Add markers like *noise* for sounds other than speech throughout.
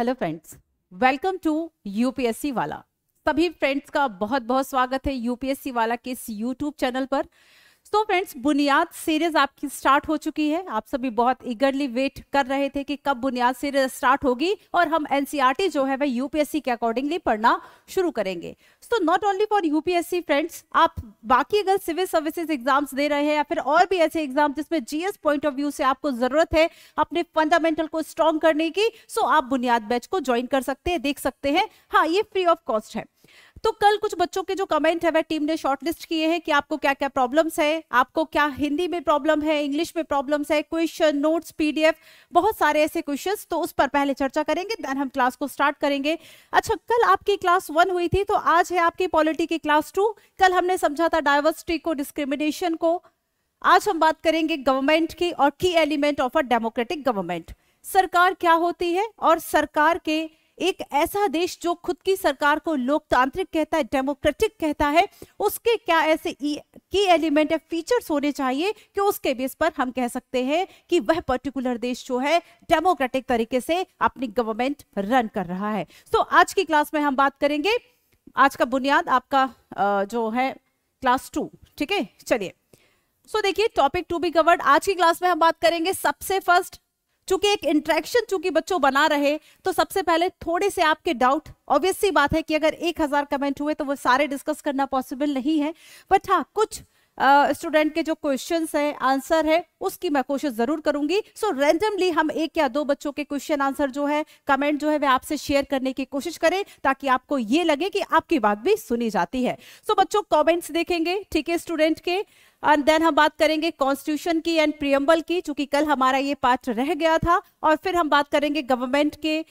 Hello friends welcome to UPSC वाला सभी friends का बहुत बहुत स्वागत है यूपीएससी वाला के इस यूट्यूब चैनल पर तो फ्रेंड्स बुनियाद सीरीज आपकी स्टार्ट हो चुकी है आप सभी बहुत इगरली वेट कर रहे थे कि कब बुनियाद सीरीज स्टार्ट होगी और हम एनसीईआरटी e जो है वह यूपीएससी के अकॉर्डिंगली पढ़ना शुरू करेंगे तो not only for UPSC friends आप बाकी अगर सिविल सर्विसेज एग्जाम्स दे रहे हैं या फिर और भी ऐसे एग्जाम जिसमें जीएस पॉइंट ऑफ व्यू से आपको जरूरत है अपने फंडामेंटल को स्ट्रॉन्ग करने की सो आप बुनियाद बैच को ज्वाइन कर सकते हैं देख सकते हैं हाँ ये फ्री ऑफ कॉस्ट है तो कल कुछ बच्चों के जो कमेंट है वह टीम ने शॉर्टलिस्ट किए हैं कि आपको क्या क्या प्रॉब्लम्स है आपको क्या हिंदी में प्रॉब्लम है इंग्लिश में प्रॉब्लम्स है क्वेश्चन नोट्स पीडीएफ बहुत सारे ऐसे क्वेश्चंस तो उस पर पहले चर्चा करेंगे देन हम क्लास को स्टार्ट करेंगे अच्छा कल आपकी क्लास वन हुई थी तो आज है आपकी पॉलिटी की क्लास टू कल हमने समझा था डायवर्सिटी को डिस्क्रिमिनेशन को आज हम बात करेंगे गवर्नमेंट की और की element of a democratic government सरकार क्या होती है और सरकार के एक ऐसा देश जो खुद की सरकार को लोकतांत्रिक कहता है डेमोक्रेटिक कहता है उसके क्या ऐसे की एलिमेंट या फीचर्स होने चाहिए कि उसके बेस पर हम कह सकते हैं कि वह पर्टिकुलर देश जो है डेमोक्रेटिक तरीके से अपनी गवर्नमेंट रन कर रहा है सो so, आज की क्लास में हम बात करेंगे आज का बुनियाद आपका जो है क्लास टू ठीक है चलिए सो देखिए टॉपिक टू बी कवर्ड आज की क्लास में हम बात करेंगे सबसे फर्स्ट चूंकि एक इंट्रैक्शन चूंकि बच्चों बना रहे तो सबसे पहले थोड़े से आपके डाउट ऑब्वियसली बात है कि अगर एक हजार कमेंट हुए तो वो सारे डिस्कस करना पॉसिबल नहीं है बट हाँ कुछ स्टूडेंट uh, के जो क्वेश्चन है आंसर है उसकी मैं कोशिश जरूर करूंगी सो so, रेंडमली हम एक या दो बच्चों के क्वेश्चन आंसर जो है कमेंट जो है वे आपसे शेयर करने की कोशिश करें ताकि आपको ये लगे कि आपकी बात भी सुनी जाती है सो so, बच्चों कमेंट्स देखेंगे ठीक है स्टूडेंट के एंड देन हम बात करेंगे कॉन्स्टिट्यूशन की एंड प्रियम्बल की चूंकि कल हमारा ये पार्ट रह गया था और फिर हम बात करेंगे गवर्नमेंट के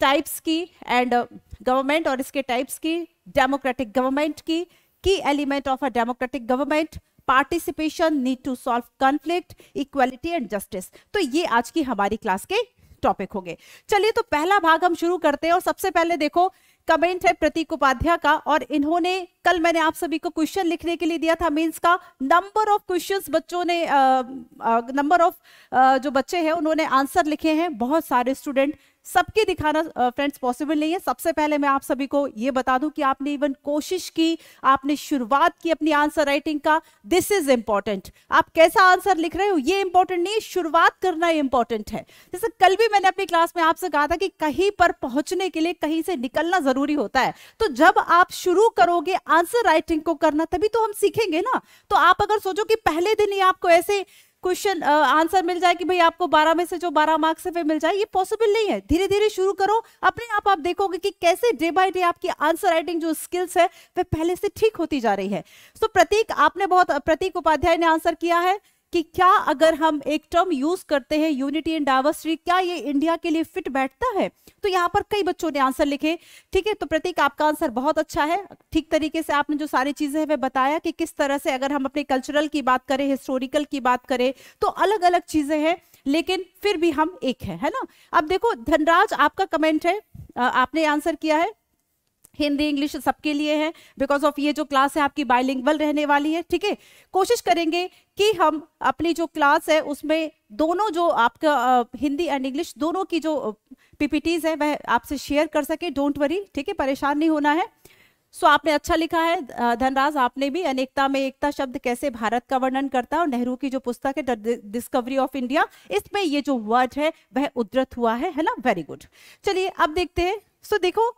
टाइप्स की एंड गवर्नमेंट uh, और इसके टाइप्स की डेमोक्रेटिक गवर्नमेंट की key element of a democratic government participation need to solve conflict equality and justice तो ये आज की हमारी क्लास के टॉपिक होंगे चलिए तो पहला भाग हम शुरू करते हैं और सबसे पहले देखो कमेंट है प्रतीक उपाध्याय का और इन्होंने कल मैंने आप सभी को क्वेश्चन लिखने के लिए दिया था मींस का नंबर ऑफ क्वेश्चंस बच्चों ने नंबर ऑफ जो बच्चे हैं उन्होंने आंसर लिखे हैं बहुत सारे स्टूडेंट सबके दिखाना फ्रेंड्स uh, पॉसिबल नहीं है सबसे पहले मैं आप सभी को ये बता दूं कि आपने इवन कोशिश की आपने शुरुआत की अपनी आंसर राइटिंग का दिस इज इंपॉर्टेंट आप कैसा आंसर लिख रहे हो ये इंपॉर्टेंट नहीं शुरुआत करना इंपॉर्टेंट है जैसे कल भी मैंने अपनी क्लास में आपसे कहा था कि कहीं पर पहुंचने के लिए कहीं से निकलना जरूरी होता है तो जब आप शुरू करोगे आंसर राइटिंग को करना तभी तो हम सीखेंगे ना तो आप अगर सोचो कि पहले दिन ही आपको ऐसे क्वेश्चन आंसर मिल जाए कि भाई आपको 12 में से जो 12 मार्क्स है वे मिल जाए ये पॉसिबल नहीं है धीरे धीरे शुरू करो अपने आप आप देखोगे कि कैसे डे बाय डे आपकी आंसर राइटिंग जो स्किल्स है वे पहले से ठीक होती जा रही है सो so, प्रतीक आपने बहुत प्रतीक उपाध्याय ने आंसर किया है कि क्या अगर हम एक टर्म यूज करते हैं यूनिटी एंड डाइवर्सिटी क्या ये इंडिया के लिए फिट बैठता है तो यहाँ पर कई बच्चों ने आंसर लिखे ठीक है तो प्रतीक आपका आंसर बहुत अच्छा है ठीक तरीके से आपने जो सारी चीजें हैं वह बताया कि किस तरह से अगर हम अपने कल्चरल की बात करें हिस्टोरिकल की बात करें तो अलग अलग चीजें हैं लेकिन फिर भी हम एक है है ना अब देखो धनराज आपका कमेंट है आपने आंसर किया है हिंदी इंग्लिश सबके लिए है बिकॉज ऑफ ये जो क्लास है आपकी बाइलिंगवल रहने वाली है ठीक है कोशिश करेंगे कि हम अपनी जो क्लास है उसमें दोनों जो आपका हिंदी एंड इंग्लिश दोनों की जो पीपीटीज है वह आपसे शेयर कर सके डोंट वरी ठीक है परेशान नहीं होना है सो आपने अच्छा लिखा है धनराज आपने भी अनेकता में एकता शब्द कैसे भारत का वर्णन करता है और नेहरू की जो पुस्तक है डिस्कवरी ऑफ इंडिया इसमें ये जो वर्ड है वह उदृत हुआ है है ना वेरी गुड चलिए अब देखते हैं सो देखो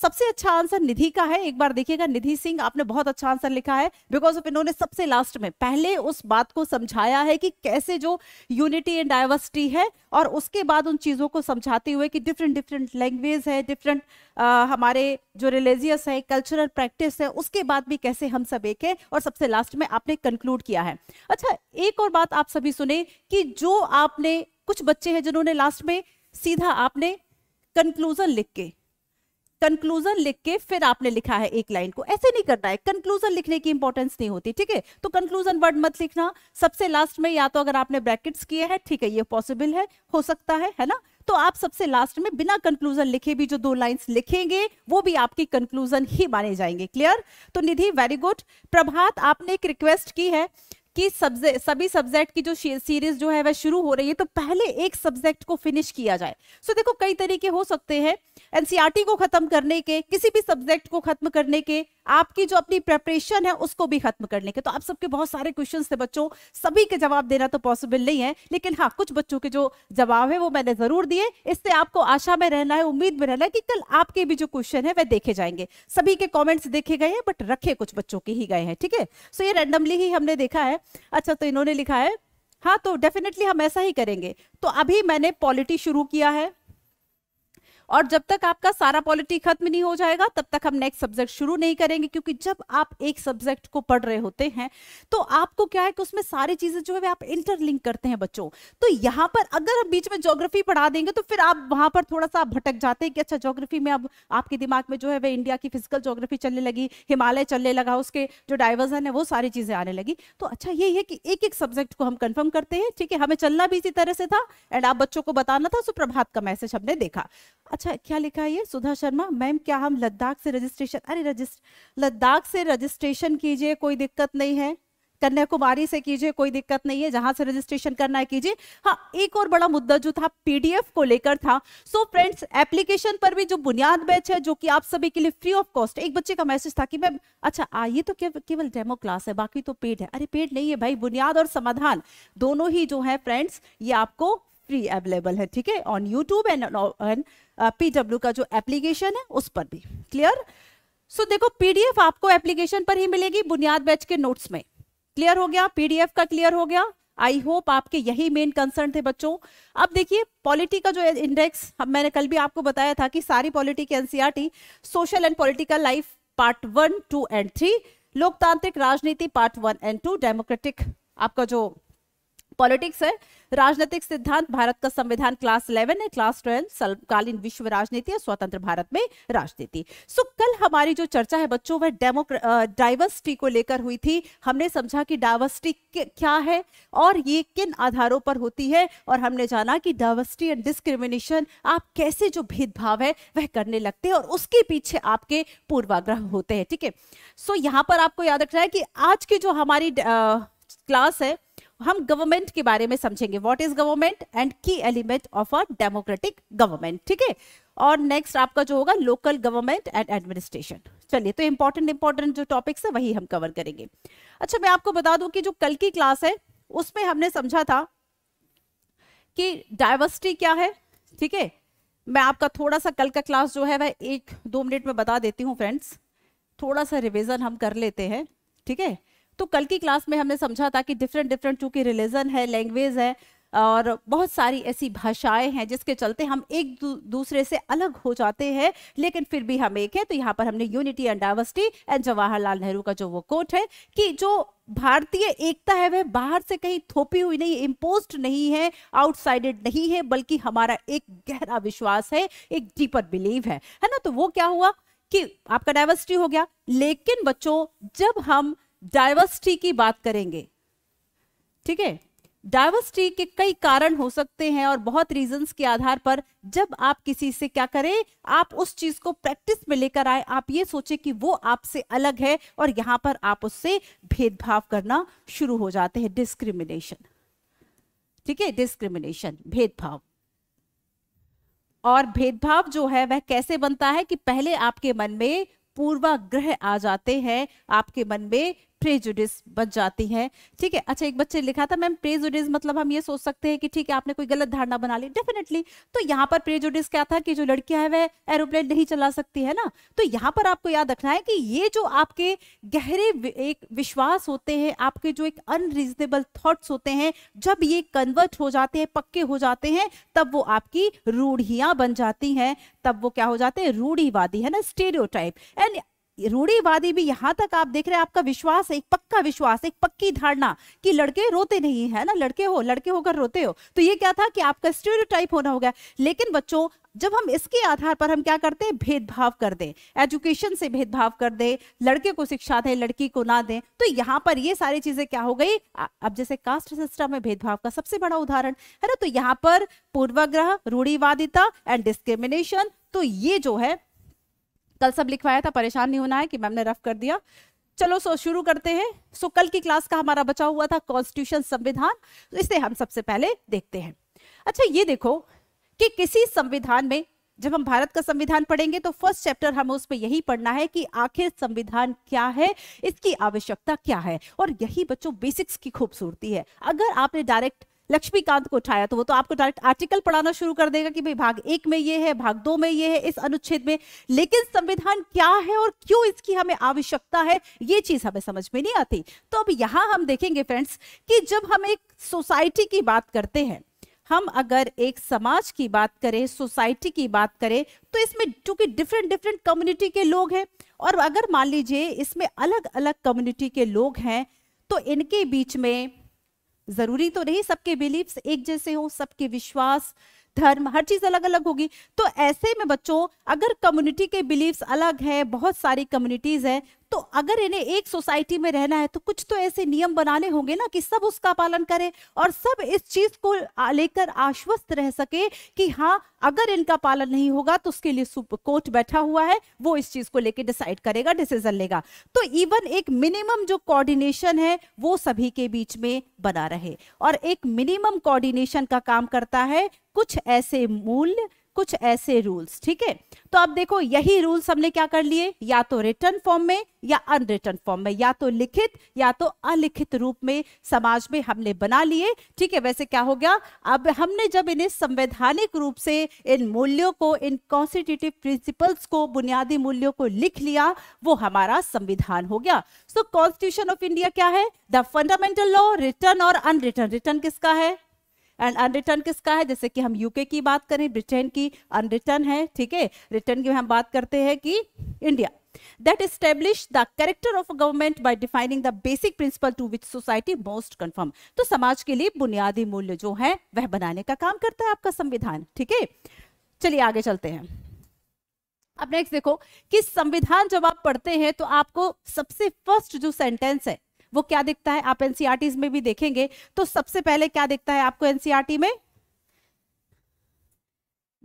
सबसे अच्छा आंसर निधि का है एक बार देखिएगा निधि सिंह आपने बहुत अच्छा आंसर लिखा है बिकॉज ऑफ इन्होंने सबसे लास्ट में पहले उस बात को समझाया है कि कैसे जो यूनिटी एंड डाइवर्सिटी है और उसके बाद उन चीज़ों को समझाते हुए कि डिफरेंट डिफरेंट लैंग्वेज है डिफरेंट हमारे जो रिलीजियस है कल्चरल प्रैक्टिस है उसके बाद भी कैसे हम सब एक है और सबसे लास्ट में आपने कंक्लूड किया है अच्छा एक और बात आप सभी सुने कि जो आपने कुछ बच्चे हैं जिन्होंने लास्ट में सीधा आपने कंक्लूजन लिख के कंक्लूजन लिख के फिर आपने लिखा है एक लाइन को ऐसे नहीं करना है कंक्लूजन लिखने की इंपॉर्टेंस नहीं होती ठीक है तो कंक्लूजन वर्ड मत लिखना सबसे लास्ट में या तो अगर आपने ब्रैकेट्स किए हैं ठीक है ये पॉसिबल है हो सकता है है ना तो आप सबसे लास्ट में बिना कंक्लूजन लिखे भी जो दो लाइन लिखेंगे वो भी आपकी कंक्लूजन ही माने जाएंगे क्लियर तो निधि वेरी गुड प्रभात आपने एक रिक्वेस्ट की है कि सब्जे सभी सब्जेक्ट की जो सीरीज जो है वह शुरू हो रही है तो पहले एक सब्जेक्ट को फिनिश किया जाए सो देखो कई तरीके हो सकते हैं एनसीआरटी e को खत्म करने के किसी भी सब्जेक्ट को खत्म करने के आपकी जो अपनी प्रेपरेशन है उसको भी खत्म करने के तो आप सबके बहुत सारे क्वेश्चन थे बच्चों सभी के जवाब देना तो पॉसिबल नहीं है लेकिन हाँ कुछ बच्चों के जो जवाब है वो मैंने जरूर दिए इससे आपको आशा में रहना है उम्मीद में रहना है कि कल आपके भी जो क्वेश्चन है वह देखे जाएंगे सभी के कॉमेंट्स देखे गए हैं बट रखे कुछ बच्चों के ही गए हैं ठीक है सो ये रेंडमली ही हमने देखा है अच्छा तो इन्होंने लिखा है हाँ तो डेफिनेटली हम ऐसा ही करेंगे तो अभी मैंने पॉलिटी शुरू किया है और जब तक आपका सारा पॉलिटी खत्म नहीं हो जाएगा तब तक हम नेक्स्ट सब्जेक्ट शुरू नहीं करेंगे क्योंकि जब आप एक सब्जेक्ट को पढ़ रहे होते हैं तो आपको क्या है कि उसमें सारी चीजें जो है आप इंटरलिंक करते हैं बच्चों तो यहाँ पर अगर हम बीच में ज्योग्राफी पढ़ा देंगे तो फिर आप वहां पर थोड़ा सा भटक जाते हैं कि अच्छा ज्योग्राफी में अब आपके दिमाग में जो है वह इंडिया की फिजिकल ज्योग्राफी चलने लगी हिमालय चलने लगा उसके जो डाइवर्जन है वो सारी चीजें आने लगी तो अच्छा यही है कि एक एक सब्जेक्ट को हम कंफर्म करते हैं ठीक है हमें चलना भी इसी तरह से था एंड आप बच्चों को बताना था सुप्रभात का मैसेज हमने देखा अच्छा क्या लिखा है ये सुधा शर्मा मैम क्या हम लद्दाख से रजिस्ट्रेशन अरे रजिस्ट लद्दाख से रजिस्ट्रेशन कीजिए कोई दिक्कत नहीं है कन्याकुमारी से कीजिए कोई दिक्कत नहीं है जहां से रजिस्ट्रेशन करना है कीजिए हाँ एक और बड़ा मुद्दा जो था पीडीएफ को लेकर था सो फ्रेंड्स एप्लीकेशन पर भी जो बुनियाद बैच है जो कि आप सभी के लिए फ्री ऑफ कॉस्ट एक बच्चे का मैसेज था कि मैम अच्छा आ, ये तो केवल डेमो क्लास है बाकी तो पेड है अरे पेड नहीं है भाई बुनियाद और समाधान दोनों ही जो है फ्रेंड्स ये आपको फ्री अवेलेबल है ठीक है on YouTube and and PW का जो एप्लीकेशन है उस पर भी क्लियर सो so, देखो पीडीएफ आपको एप्लीकेशन पर ही मिलेगी बुनियाद बैच के नोट्स में क्लियर हो गया पीडीएफ का क्लियर हो गया आई होप आपके यही मेन कंसर्न थे बच्चों अब देखिए पॉलिटी का जो इंडेक्स अब मैंने कल भी आपको बताया था कि सारी पॉलिटी के NCERT social and political life part one two and three लोकतांत्रिक राजनीति part one and two democratic आपका जो पॉलिटिक्स है राजनीतिक सिद्धांत भारत का संविधान क्लास 11 है क्लास 12 सर्वकालीन विश्व राजनीति है स्वतंत्र भारत में राजनीति सो कल हमारी जो चर्चा है बच्चों वह डाइवर्सिटी को लेकर हुई थी हमने समझा कि डाइवर्सिटी क्या है और ये किन आधारों पर होती है और हमने जाना कि डाइवर्सिटी एंड डिस्क्रिमिनेशन आप कैसे जो भेदभाव है वह करने लगते हैं और उसके पीछे आपके पूर्वाग्रह होते हैं ठीक है सो यहाँ पर आपको याद रखना है कि आज की जो हमारी क्लास है हम गवर्नमेंट के बारे में समझेंगे what is government and key element of a democratic government ठीक है और नेक्स्ट आपका जो होगा लोकल गवर्नमेंट एंड एडमिनिस्ट्रेशन चलिए तो इंपॉर्टेंट इंपॉर्टेंट जो टॉपिक्स है वही हम कवर करेंगे अच्छा मैं आपको बता दूं कि जो कल की क्लास है उसमें हमने समझा था कि डायवर्सिटी क्या है ठीक है मैं आपका थोड़ा सा कल का क्लास जो है वह एक दो मिनट में बता देती हूँ फ्रेंड्स थोड़ा सा रिविजन हम कर लेते हैं ठीक है थीके? तो कल की क्लास में हमने समझा था कि डिफरेंट डिफरेंट चूंकि रिलीजन है लैंग्वेज है और बहुत सारी ऐसी भाषाएं हैं जिसके चलते हम एक दू, दूसरे से अलग हो जाते हैं लेकिन फिर भी हम एक हैं तो यहाँ पर हमने unity and diversity and Jawaharlal Nehru का जो वो कोट है कि जो भारतीय एकता है वह बाहर से कहीं थोपी हुई नहीं इम्पोज नहीं है आउटसाइडेड नहीं है बल्कि हमारा एक गहरा विश्वास है एक डीपर बिलीव है है ना तो वो क्या हुआ कि आपका डाइवर्सिटी हो गया लेकिन बच्चों जब हम डायवर्सिटी की बात करेंगे ठीक है डायवर्सिटी के कई कारण हो सकते हैं और बहुत रीजंस के आधार पर जब आप किसी से क्या करें आप उस चीज को प्रैक्टिस में लेकर आए आप ये सोचे कि वो आपसे अलग है और यहां पर आप उससे भेदभाव करना शुरू हो जाते हैं डिस्क्रिमिनेशन ठीक है डिस्क्रिमिनेशन भेदभाव और भेदभाव जो है वह कैसे बनता है कि पहले आपके मन में पूर्वाग्रह आ जाते हैं आपके मन में प्रेजुडिस बच जाती है ठीक है अच्छा एक बच्चे लिखा था मैम प्रेजुडिस मतलब हम ये सोच सकते हैं कि ठीक है आपने कोई गलत धारणा बना ली डेफिनेटली तो यहाँ पर प्रेजुडिस क्या था कि जो लड़कियां हैं वह एरोप्लेन नहीं चला सकती है ना तो यहाँ पर आपको याद रखना है कि ये जो आपके गहरे एक विश्वास होते हैं आपके जो एक अनरिजनेबल थॉट्स होते हैं जब ये कन्वर्ट हो जाते हैं पक्के हो जाते हैं तब वो आपकी रूढ़ियां बन जाती हैं तब वो क्या हो जाते हैं रूढ़ीवादी है ना स्टेरियोटाइप एंड रूढ़ीवादी भी यहाँ तक आप देख रहे हैं आपका विश्वास है एक पक्का विश्वास एक पक्की धारणा कि लड़के रोते नहीं है ना लड़के हो लड़के होकर रोते हो तो ये क्या था कि आपका स्टीरियोटाइप होना हो गया लेकिन बच्चों जब हम इसके आधार पर हम क्या करते हैं भेदभाव कर दें एजुकेशन से भेदभाव कर दें लड़के को शिक्षा दें लड़की को ना दें तो यहाँ पर ये सारी चीजें क्या हो गई अब जैसे कास्ट सिस्टम में भेदभाव का सबसे बड़ा उदाहरण है ना तो यहाँ पर पूर्वाग्रह रूढ़ीवादिता एंड डिस्क्रिमिनेशन तो ये जो है कल सब लिखवाया था परेशान नहीं होना है कि मैम ने रफ कर दिया चलो सो शुरू करते हैं सो कल की क्लास का हमारा बचा हुआ था कॉन्स्टिट्यूशन संविधान तो इसे हम सबसे पहले देखते हैं अच्छा ये देखो कि किसी संविधान में जब हम भारत का संविधान पढ़ेंगे तो फर्स्ट चैप्टर हमें पर यही पढ़ना है कि आखिर संविधान क्या है इसकी आवश्यकता क्या है और यही बच्चों बेसिक्स की खूबसूरती है अगर आपने डायरेक्ट लक्ष्मीकांत को उठाया तो वो तो आपको डायरेक्ट आर्टिकल पढ़ाना शुरू कर देगा कि भाई भाग एक में ये है भाग दो में ये है इस अनुच्छेद में लेकिन संविधान क्या है और क्यों इसकी हमें आवश्यकता है ये चीज हमें समझ में नहीं आती तो अब यहाँ हम देखेंगे फ्रेंड्स कि जब हम एक सोसाइटी की बात करते हैं हम अगर एक समाज की बात करें सोसाइटी की बात करें तो इसमें चूंकि डिफरेंट डिफरेंट कम्युनिटी के लोग हैं और अगर मान लीजिए इसमें अलग अलग कम्युनिटी के लोग हैं तो इनके बीच में जरूरी तो नहीं सबके बिलीव्स एक जैसे हो सबके विश्वास धर्म हर चीज अलग अलग होगी तो ऐसे में बच्चों अगर कम्युनिटी के बिलीव्स अलग हैं बहुत सारी कम्युनिटीज हैं तो अगर इन्हें एक सोसाइटी में रहना है तो कुछ तो ऐसे नियम बनाने होंगे ना कि सब उसका पालन करें और सब इस चीज को लेकर आश्वस्त रह सके कि हाँ अगर इनका पालन नहीं होगा तो उसके लिए कोर्ट बैठा हुआ है वो इस चीज को लेकर डिसाइड करेगा डिसीजन लेगा तो इवन एक मिनिमम जो कोऑर्डिनेशन है वो सभी के बीच में बना रहे और एक मिनिमम कोऑर्डिनेशन का काम करता है कुछ ऐसे मूल्य कुछ ऐसे रूल्स ठीक है तो अब देखो यही रूल्स हमने क्या कर लिए या तो रिटर्न फॉर्म में या अनरिटर्न फॉर्म में या तो लिखित या तो अलिखित रूप में समाज में हमने बना लिए ठीक है वैसे क्या हो गया अब हमने जब इन्हें संवैधानिक रूप से इन मूल्यों को इन कॉन्स्टिट्यूटिव प्रिंसिपल्स को बुनियादी मूल्यों को लिख लिया वो हमारा संविधान हो गया सो कॉन्स्टिट्यूशन ऑफ इंडिया क्या है द फंडामेंटल लॉ रिटर्न और अनरिटर्न रिटर्न किसका है एंड अनरिटर्न किसका है जैसे कि हम यूके की बात करें ब्रिटेन की अनरिटर्न है ठीक है रिटर्न की हम बात करते हैं कि India that establish the character of government government defining the basic principle to which society most conform तो समाज के लिए बुनियादी मूल्य जो है वह बनाने का काम करता है आपका संविधान ठीक है चलिए आगे चलते हैं अब नेक्स्ट देखो कि संविधान जब आप पढ़ते हैं तो आपको सबसे फर्स्ट जो सेंटेंस है वो क्या दिखता है आप एनसीआरटी e में भी देखेंगे तो सबसे पहले क्या दिखता है आपको एनसीआरटी e में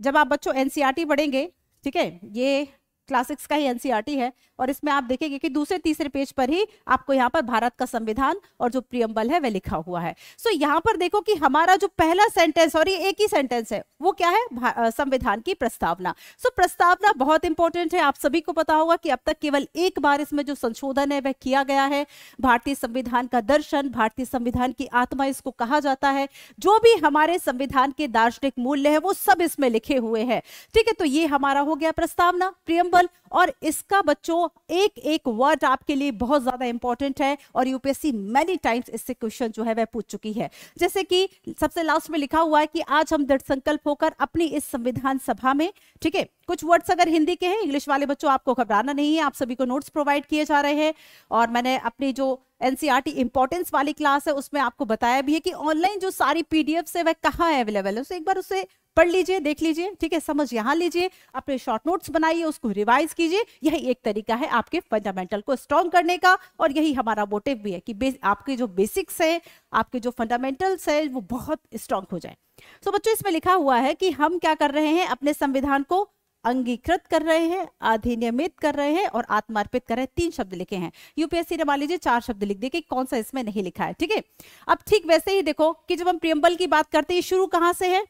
जब आप बच्चों एनसीआरटी e पढ़ेंगे ठीक है ये क्लासिक्स का ही एनसीआरटी है और इसमें आप देखेंगे कि दूसरे तीसरे पेज पर ही आपको यहाँ पर भारत का संविधान और जो प्रियम्बल है वह लिखा हुआ है सो so, यहाँ पर देखो कि हमारा जो पहला सेंटेंस और ये एक ही सेंटेंस है वो क्या है संविधान की प्रस्तावना सो so, प्रस्तावना बहुत इंपॉर्टेंट है आप सभी को पता होगा कि अब तक केवल एक बार इसमें जो संशोधन है वह किया गया है भारतीय संविधान का दर्शन भारतीय संविधान की आत्मा इसको कहा जाता है जो भी हमारे संविधान के दार्शनिक मूल्य है वो सब इसमें लिखे हुए हैं ठीक है तो ये हमारा हो गया प्रस्तावना प्रियम्बल और इसका बच्चों एक एक वर्ड आपके लिए बहुत ज्यादा इंपॉर्टेंट है और यूपीएससी मेनी टाइम्स इससे क्वेश्चन जो है वह पूछ चुकी है जैसे कि सबसे लास्ट में लिखा हुआ है कि आज हम दृढ़ संकल्प होकर अपनी इस संविधान सभा में ठीक है कुछ वर्ड्स अगर हिंदी के हैं इंग्लिश वाले बच्चों आपको घबराना नहीं है आप सभी को नोट्स प्रोवाइड किए जा रहे हैं और मैंने अपनी जो एनसीआरटी इंपॉर्टेंस e वाली क्लास है उसमें आपको बताया भी है कि ऑनलाइन जो सारी पीडीएफ है वह कहाँ अवेलेबल है उसे एक बार उसे पढ़ लीजिए देख लीजिए ठीक है समझ यहाँ लीजिए अपने शॉर्ट नोट्स बनाइए उसको रिवाइज कीजिए यही एक तरीका है आपके फंडामेंटल को स्ट्रॉन्ग करने का और यही हमारा मोटिव भी है कि आपके जो बेसिक्स हैं आपके जो फंडामेंटल्स हैं वो बहुत स्ट्रांग हो जाए सो so, बच्चों इसमें लिखा हुआ है कि हम क्या कर रहे हैं अपने संविधान को अंगीकृत कर रहे हैं अधिनियमित कर रहे हैं और आत्मार्पित कर रहे हैं तीन शब्द लिखे हैं यूपीएससी ने मान लीजिए चार शब्द लिख दिए कि कौन सा इसमें नहीं लिखा है ठीक है अब ठीक वैसे ही देखो कि जब हम प्रियम्बल की बात करते हैं शुरू कहाँ से है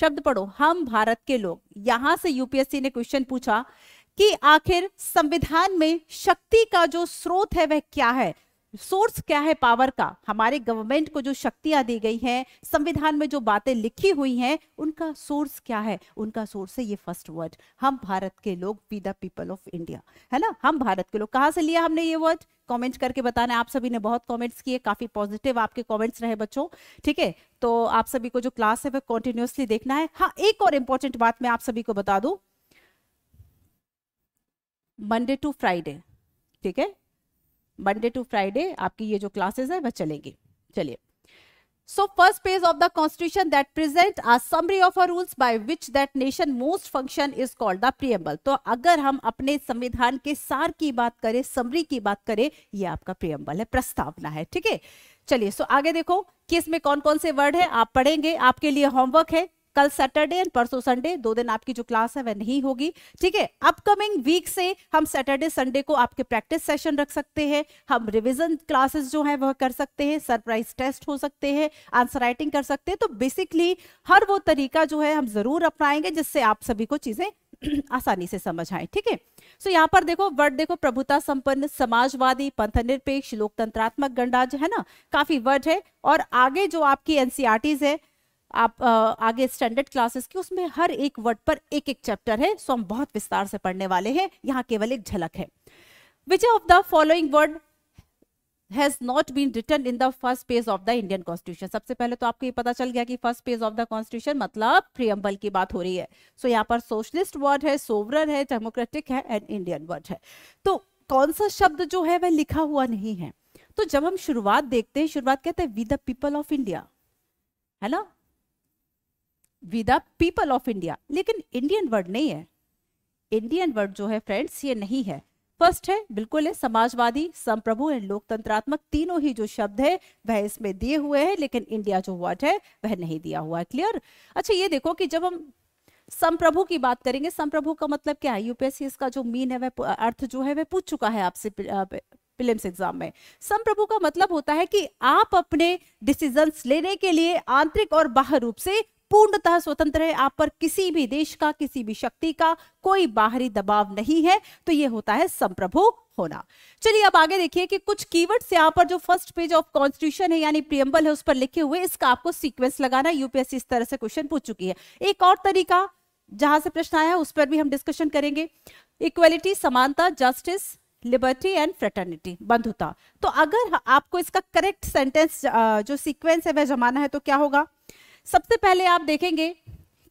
शब्द पढ़ो हम भारत के लोग यहां से यूपीएससी ने क्वेश्चन पूछा कि आखिर संविधान में शक्ति का जो स्रोत है वह क्या है सोर्स क्या है पावर का हमारे गवर्नमेंट को जो शक्तियां दी गई हैं संविधान में जो बातें लिखी हुई हैं उनका सोर्स क्या है उनका सोर्स है ये फर्स्ट वर्ड हम भारत के लोग we the people of India है ना हम भारत के लोग कहां से लिया हमने ये वर्ड कमेंट करके बताना आप सभी ने बहुत कमेंट्स किए काफी पॉजिटिव आपके कमेंट्स रहे बच्चों ठीक है तो आप सभी को जो क्लास है वह कंटिन्यूसली देखना है हाँ एक और इंपॉर्टेंट बात मैं आप सभी को बता दू मंडे टू फ्राइडे ठीक है मंडे टू फ्राइडे आपकी ये जो क्लासेस है वह चलेंगी चलिए So first page of the constitution that present a summary of our rules by which that nation most function is called the preamble. to agar hum apne samvidhan ke sar ki baat kare summary ki baat kare ye aapka preamble hai prastavna hai theek hai chaliye so aage dekho कि इसमें कौन कौन से word है आप पढ़ेंगे आपके लिए होमवर्क है कल सैटरडे एंड परसों संडे दो दिन आपकी जो क्लास है वह नहीं होगी ठीक है अपकमिंग वीक से हम सैटरडे संडे को आपके प्रैक्टिस सेशन रख सकते हैं हम रिविजन क्लासेस जो है वह कर सकते हैं सरप्राइज टेस्ट हो सकते हैं आंसर राइटिंग कर सकते हैं तो बेसिकली हर वो तरीका जो है हम जरूर अपनाएंगे जिससे आप सभी को चीजें *clears throat* आसानी से समझ आए ठीक है सो यहाँ पर देखो वर्ड देखो प्रभुता संपन्न समाजवादी पंथ निरपेक्ष लोकतंत्रात्मक गणराज्य है ना काफी वर्ड है और आगे जो आपकी एनसीआरटीज है आप आगे स्टैंडर्ड क्लासेस की उसमें हर एक वर्ड पर एक एक चैप्टर है सो हम बहुत विस्तार से पढ़ने वाले हैं यहाँ केवल एक झलक है which of the following word has not been written in the first page of the Indian constitution सबसे पहले तो आपको ये पता चल गया कि first page of the constitution मतलब प्रियम्बल की बात हो रही है सो so, यहाँ पर सोशलिस्ट वर्ड है सोवरन है डेमोक्रेटिक है एंड इंडियन वर्ड है तो कौन सा शब्द जो है वह लिखा हुआ नहीं है तो जब हम शुरुआत देखते हैं शुरुआत कहते हैं with the people of India है ना विद पीपल ऑफ इंडिया लेकिन इंडियन वर्ड नहीं है इंडियन वर्ड जो है फ्रेंड्स ये नहीं है फर्स्ट है बिल्कुल है समाजवादी संप्रभु एंड लोकतंत्रात्मक तीनों ही जो शब्द है वह इसमें दिए हुए हैं लेकिन इंडिया जो वर्ड है वह नहीं दिया हुआ है क्लियर अच्छा ये देखो कि जब हम संप्रभु की बात करेंगे संप्रभु का मतलब क्या है यूपीएससी इसका जो मीन है वह अर्थ जो है वह पूछ चुका है आपसे प्रिलिम्स एग्जाम में संप्रभु का मतलब होता है कि आप अपने डिसीजन लेने के लिए आंतरिक और बाहर रूप से पूर्णतः स्वतंत्र है आप पर किसी भी देश का किसी भी शक्ति का कोई बाहरी दबाव नहीं है तो ये होता है संप्रभु होना चलिए अब आगे देखिए कि कुछ से यहाँ पर जो फर्स्ट पेज ऑफ कॉन्स्टिट्यूशन है यानी प्रियम्बल है उस पर लिखे हुए इसका आपको सीक्वेंस लगाना यूपीएससी इस तरह से क्वेश्चन पूछ चुकी है एक और तरीका जहां से प्रश्न आया उस पर भी हम डिस्कशन करेंगे इक्वलिटी समानता जस्टिस लिबर्टी एंड फ्रेटर्निटी बंधुता तो अगर आपको इसका करेक्ट सेंटेंस जो सीक्वेंस है वह जमाना है तो क्या होगा सबसे पहले आप देखेंगे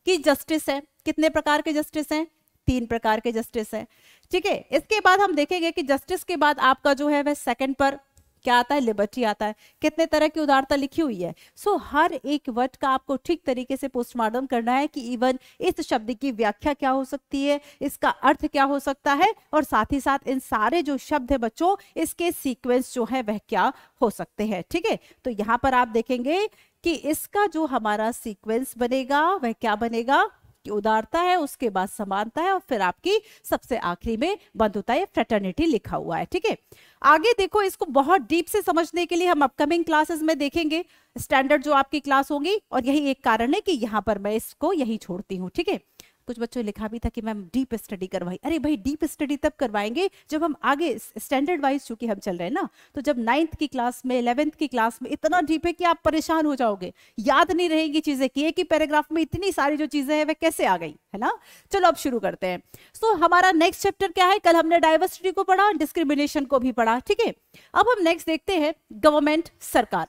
कि जस्टिस है कितने प्रकार के जस्टिस हैं तीन प्रकार के जस्टिस हैं ठीक है इसके बाद हम देखेंगे कि जस्टिस के बाद आपका जो है वह सेकंड पर क्या आता है लिबर्टी आता है कितने तरह की उदारता लिखी हुई है सो so, हर एक वर्ड का आपको ठीक तरीके से पोस्टमार्टम करना है कि इवन इस शब्द की व्याख्या क्या हो सकती है इसका अर्थ क्या हो सकता है और साथ ही साथ इन सारे जो शब्द है बच्चों इसके सीक्वेंस जो है वह क्या हो सकते हैं ठीक है तो यहाँ पर आप देखेंगे कि इसका जो हमारा सीक्वेंस बनेगा वह क्या बनेगा कि उदारता है उसके बाद समानता है और फिर आपकी सबसे आखिरी में बंधुता या फ्रेटर्निटी लिखा हुआ है ठीक है आगे देखो इसको बहुत डीप से समझने के लिए हम अपकमिंग क्लासेस में देखेंगे स्टैंडर्ड जो आपकी क्लास होगी और यही एक कारण है कि यहाँ पर मैं इसको यही छोड़ती हूँ ठीक है कुछ बच्चों ने लिखा भी था कि मैम डीप स्टडी करवाई अरे भाई डीप स्टडी तब करवाएंगे जब हम आगे स्टैंडर्ड वाइज चूंकि हम चल रहे हैं ना तो जब नाइन्थ की क्लास में इलेवेंथ की क्लास में इतना डीप है कि आप परेशान हो जाओगे याद नहीं रहेगी चीजें कि एक ही पैराग्राफ में इतनी सारी जो चीजें हैं वह कैसे आ गई है ना चलो अब शुरू करते हैं सो हमारा नेक्स्ट चैप्टर क्या है कल हमने डाइवर्सिटी को पढ़ा डिस्क्रिमिनेशन को भी पढ़ा ठीक है अब हम नेक्स्ट देखते हैं गवर्नमेंट सरकार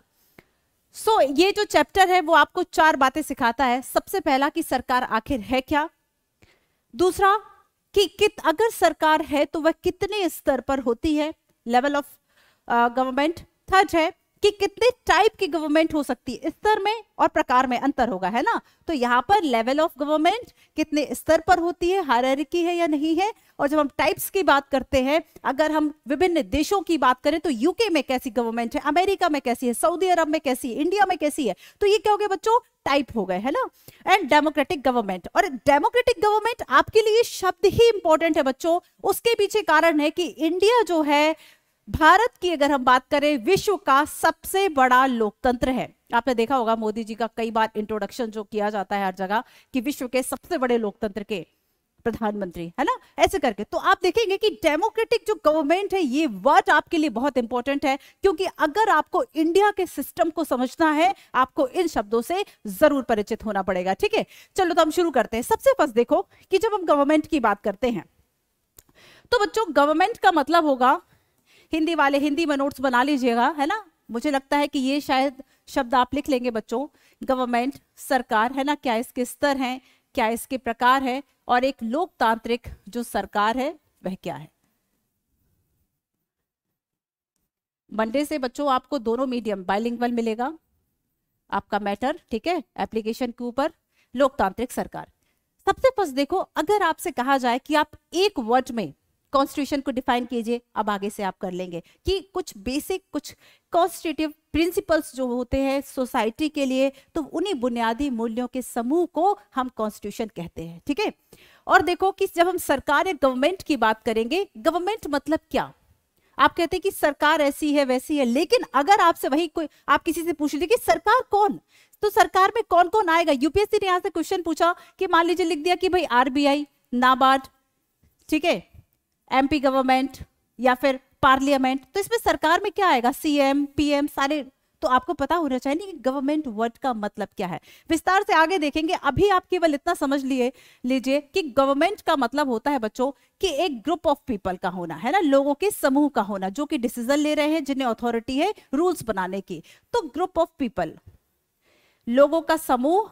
सो so, ये जो चैप्टर है वो आपको चार बातें सिखाता है सबसे पहला कि सरकार आखिर है क्या दूसरा कि कित अगर सरकार है तो वह कितने स्तर पर होती है लेवल ऑफ गवर्नमेंट थर्ड है कि कितने टाइप की गवर्नमेंट हो सकती है स्तर में और प्रकार में अंतर होगा है ना तो यहाँ पर लेवल ऑफ गवर्नमेंट कितने स्तर पर होती है हायरार्की है या नहीं है और जब हम टाइप्स की बात करते हैं अगर हम विभिन्न देशों की बात करें तो यूके में कैसी गवर्नमेंट है अमेरिका में कैसी है सऊदी अरब में कैसी है इंडिया में कैसी है तो ये क्या हो गया बच्चों टाइप हो गए है ना एंड डेमोक्रेटिक गवर्नमेंट और डेमोक्रेटिक गवर्नमेंट आपके लिए शब्द ही इंपॉर्टेंट है बच्चों उसके पीछे कारण है कि इंडिया जो है भारत की अगर हम बात करें विश्व का सबसे बड़ा लोकतंत्र है आपने देखा होगा मोदी जी का कई बार इंट्रोडक्शन जो किया जाता है हर जगह कि विश्व के सबसे बड़े लोकतंत्र के प्रधानमंत्री है ना ऐसे करके तो आप देखेंगे कि डेमोक्रेटिक जो गवर्नमेंट है ये वर्ड आपके लिए बहुत इंपॉर्टेंट है क्योंकि अगर आपको इंडिया के सिस्टम को समझना है आपको इन शब्दों से जरूर परिचित होना पड़ेगा ठीक है चलो तो हम शुरू करते हैं सबसे फर्स्ट देखो कि जब हम गवर्नमेंट की बात करते हैं तो बच्चों गवर्नमेंट का मतलब होगा हिंदी वाले हिंदी में नोट्स बना लीजिएगा है ना मुझे लगता है कि ये शायद शब्द आप लिख लेंगे बच्चों गवर्नमेंट सरकार है ना क्या इसके स्तर हैं क्या इसके प्रकार है और एक लोकतांत्रिक जो सरकार है वह क्या है मंडे से बच्चों आपको दोनों मीडियम बाइलिंगुअल मिलेगा आपका मैटर ठीक है एप्लीकेशन के ऊपर लोकतांत्रिक सरकार सबसे फर्स्ट देखो अगर आपसे कहा जाए कि आप एक वर्ड में कॉन्स्टिट्यूशन को डिफाइन कीजिए अब आगे से आप कर लेंगे कि कुछ बेसिक कुछ कॉन्स्टिट्यूटिव प्रिंसिपल्स जो होते हैं सोसाइटी के लिए तो उन्हीं बुनियादी मूल्यों के समूह को हम कॉन्स्टिट्यूशन कहते हैं ठीक है और देखो कि जब हम सरकार या गवर्नमेंट की बात करेंगे गवर्नमेंट मतलब क्या आप कहते हैं कि सरकार ऐसी है वैसी है लेकिन अगर आपसे वही कोई आप किसी से पूछ लीजिए कि सरकार कौन तो सरकार में कौन कौन आएगा यूपीएससी ने यहां से क्वेश्चन पूछा कि मान लीजिए लिख दिया कि भाई आरबीआई नाबार्ड ठीक है एमपी गवर्नमेंट या फिर पार्लियामेंट तो इसमें सरकार में क्या आएगा सीएम पीएम सारे तो आपको पता होना चाहिए कि गवर्नमेंट वर्ड का मतलब क्या है विस्तार से आगे देखेंगे अभी आप केवल इतना समझ लिए लीजिए कि गवर्नमेंट का मतलब होता है बच्चों कि एक ग्रुप ऑफ पीपल का होना है ना लोगों के समूह का होना जो कि डिसीजन ले रहे हैं जिन्हें अथॉरिटी है रूल्स बनाने की तो ग्रुप ऑफ पीपल लोगों का समूह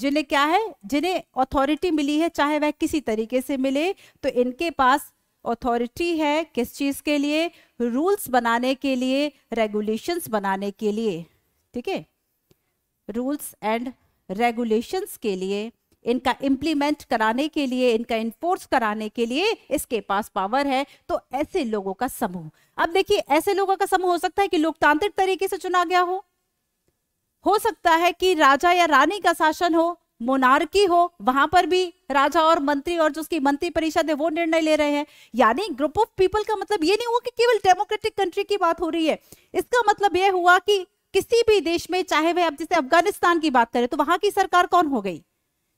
जिन्हें क्या है जिन्हें अथॉरिटी मिली है चाहे वह किसी तरीके से मिले तो इनके पास अथॉरिटी है किस चीज़ के लिए रूल्स बनाने के लिए रेगुलेशंस बनाने के लिए ठीक है रूल्स एंड रेगुलेशंस के लिए इनका इंप्लीमेंट कराने के लिए इनका इन्फोर्स कराने के लिए इसके पास पावर है तो ऐसे लोगों का समूह अब देखिए ऐसे लोगों का समूह हो सकता है कि लोकतांत्रिक तरीके से चुना गया हो हो सकता है कि राजा या रानी का शासन हो मोनार्की हो वहां पर भी राजा और मंत्री और जो उसकी मंत्री परिषद है वो निर्णय ले रहे हैं यानी ग्रुप ऑफ पीपल का मतलब ये नहीं हुआ कि केवल डेमोक्रेटिक कंट्री की बात हो रही है इसका मतलब यह हुआ कि किसी भी देश में चाहे वह अब जैसे अफगानिस्तान की बात करें तो वहां की सरकार कौन हो गई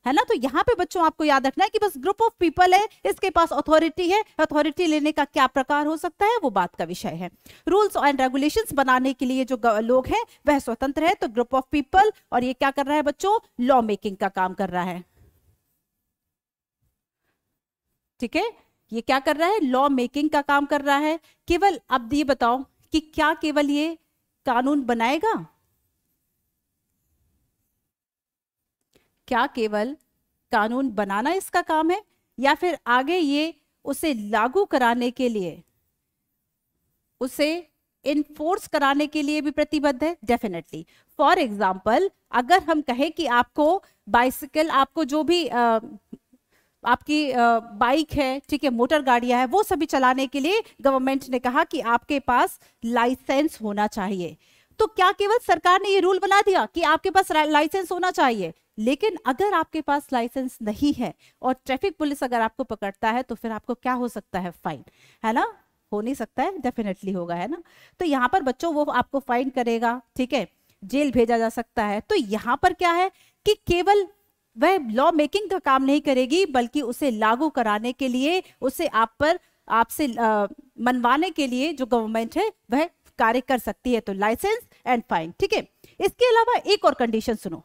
है ना तो यहाँ पे बच्चों आपको याद रखना है कि बस ग्रुप ऑफ पीपल है इसके पास अथॉरिटी है अथॉरिटी लेने का क्या प्रकार हो सकता है वो बात का विषय है रूल्स एंड रेगुलेशन बनाने के लिए जो लोग हैं वह स्वतंत्र है तो ग्रुप ऑफ पीपल और ये क्या कर रहा है बच्चों लॉ मेकिंग का काम कर रहा है ठीक है ये क्या कर रहा है लॉ मेकिंग का काम कर रहा है केवल अब ये बताओ कि क्या केवल ये कानून बनाएगा क्या केवल कानून बनाना इसका काम है या फिर आगे ये उसे लागू कराने के लिए उसे इन्फोर्स कराने के लिए भी प्रतिबद्ध है डेफिनेटली फॉर एग्जाम्पल अगर हम कहें कि आपको बाइसिकल आपको जो भी आ, आपकी बाइक है ठीक है मोटर गाड़ियां है वो सभी चलाने के लिए गवर्नमेंट ने कहा कि आपके पास लाइसेंस होना चाहिए तो क्या केवल सरकार ने ये रूल बना दिया कि आपके पास लाइसेंस होना चाहिए लेकिन अगर आपके पास लाइसेंस नहीं है और ट्रैफिक पुलिस अगर आपको पकड़ता है तो फिर आपको क्या हो सकता है फाइन है ना हो नहीं सकता है डेफिनेटली होगा है ना तो यहाँ पर बच्चों वो आपको फाइन करेगा ठीक है जेल भेजा जा सकता है तो यहाँ पर क्या है कि केवल वह लॉ मेकिंग का काम नहीं करेगी बल्कि उसे लागू कराने के लिए उसे आप पर आपसे मनवाने के लिए जो गवर्नमेंट है वह कार्य कर सकती है तो लाइसेंस एंड फाइन ठीक है इसके अलावा एक और कंडीशन सुनो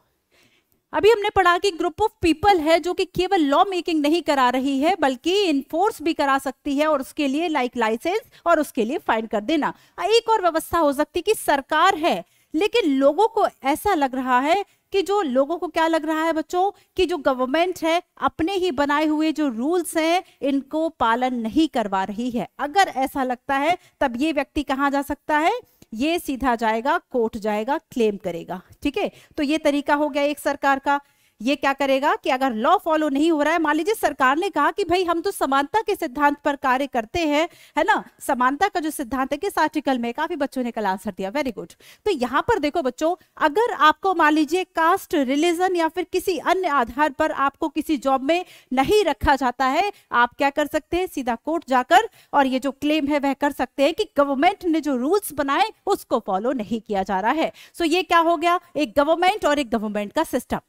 अभी हमने पढ़ा कि ग्रुप ऑफ पीपल है जो कि केवल लॉ मेकिंग नहीं करा रही है बल्कि इन्फोर्स भी करा सकती है और उसके लिए लाइक लाइसेंस और उसके लिए फाइन कर देना एक और व्यवस्था हो सकती कि सरकार है लेकिन लोगों को ऐसा लग रहा है कि जो लोगों को क्या लग रहा है बच्चों कि जो गवर्नमेंट है अपने ही बनाए हुए जो रूल्स हैं इनको पालन नहीं करवा रही है अगर ऐसा लगता है तब ये व्यक्ति कहाँ जा सकता है ये सीधा जाएगा कोर्ट जाएगा क्लेम करेगा ठीक है तो ये तरीका हो गया एक सरकार का ये क्या करेगा कि अगर लॉ फॉलो नहीं हो रहा है मान लीजिए सरकार ने कहा कि भाई हम तो समानता के सिद्धांत पर कार्य करते हैं है ना समानता का जो सिद्धांत है किस आर्टिकल में काफी बच्चों ने कल आंसर दिया वेरी गुड तो यहाँ पर देखो बच्चों अगर आपको मान लीजिए कास्ट रिलीजन या फिर किसी अन्य आधार पर आपको किसी जॉब में नहीं रखा जाता है आप क्या कर सकते हैं सीधा कोर्ट जाकर और ये जो क्लेम है वह कर सकते हैं कि गवर्नमेंट ने जो रूल्स बनाए उसको फॉलो नहीं किया जा रहा है सो ये क्या हो गया एक गवर्नमेंट और एक गवर्नमेंट का सिस्टम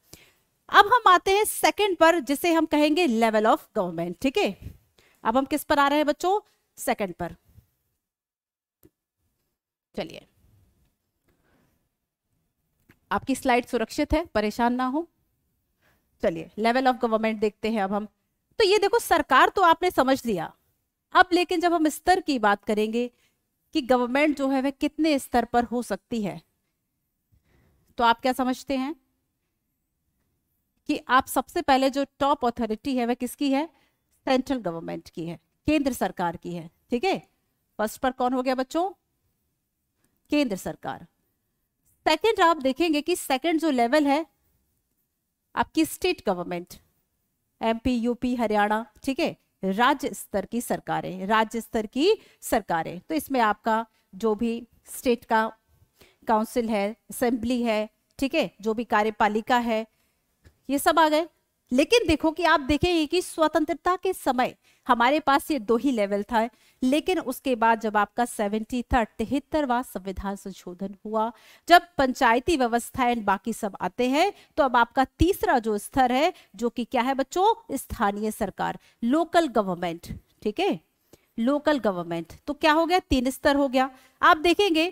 अब हम आते हैं सेकंड पर जिसे हम कहेंगे लेवल ऑफ गवर्नमेंट ठीक है अब हम किस पर आ रहे हैं बच्चों सेकंड पर चलिए आपकी स्लाइड सुरक्षित है परेशान ना हो चलिए लेवल ऑफ गवर्नमेंट देखते हैं अब हम तो ये देखो सरकार तो आपने समझ लिया अब लेकिन जब हम स्तर की बात करेंगे कि गवर्नमेंट जो है वह कितने स्तर पर हो सकती है तो आप क्या समझते हैं कि आप सबसे पहले जो टॉप अथॉरिटी है वह किसकी है सेंट्रल गवर्नमेंट की है केंद्र सरकार की है ठीक है फर्स्ट पर कौन हो गया बच्चों केंद्र सरकार सेकंड आप देखेंगे कि सेकंड जो लेवल है आपकी state government MP UP Haryana ठीक है राज्य स्तर की सरकारें राज्य स्तर की सरकारें तो इसमें आपका जो भी स्टेट का काउंसिल है असेंबली है ठीक है जो भी कार्यपालिका है ये सब आ गए लेकिन देखो कि आप देखेंगे कि स्वतंत्रता के समय हमारे पास ये दो ही लेवल था लेकिन उसके बाद जब आपका सेवेंटी थर्ड तिहत्तरवा संविधान संशोधन हुआ जब पंचायती व्यवस्था एंड बाकी सब आते हैं तो अब आपका तीसरा जो स्तर है जो कि क्या है बच्चों स्थानीय सरकार लोकल गवर्नमेंट ठीक है लोकल गवर्नमेंट तो क्या हो गया तीन स्तर हो गया आप देखेंगे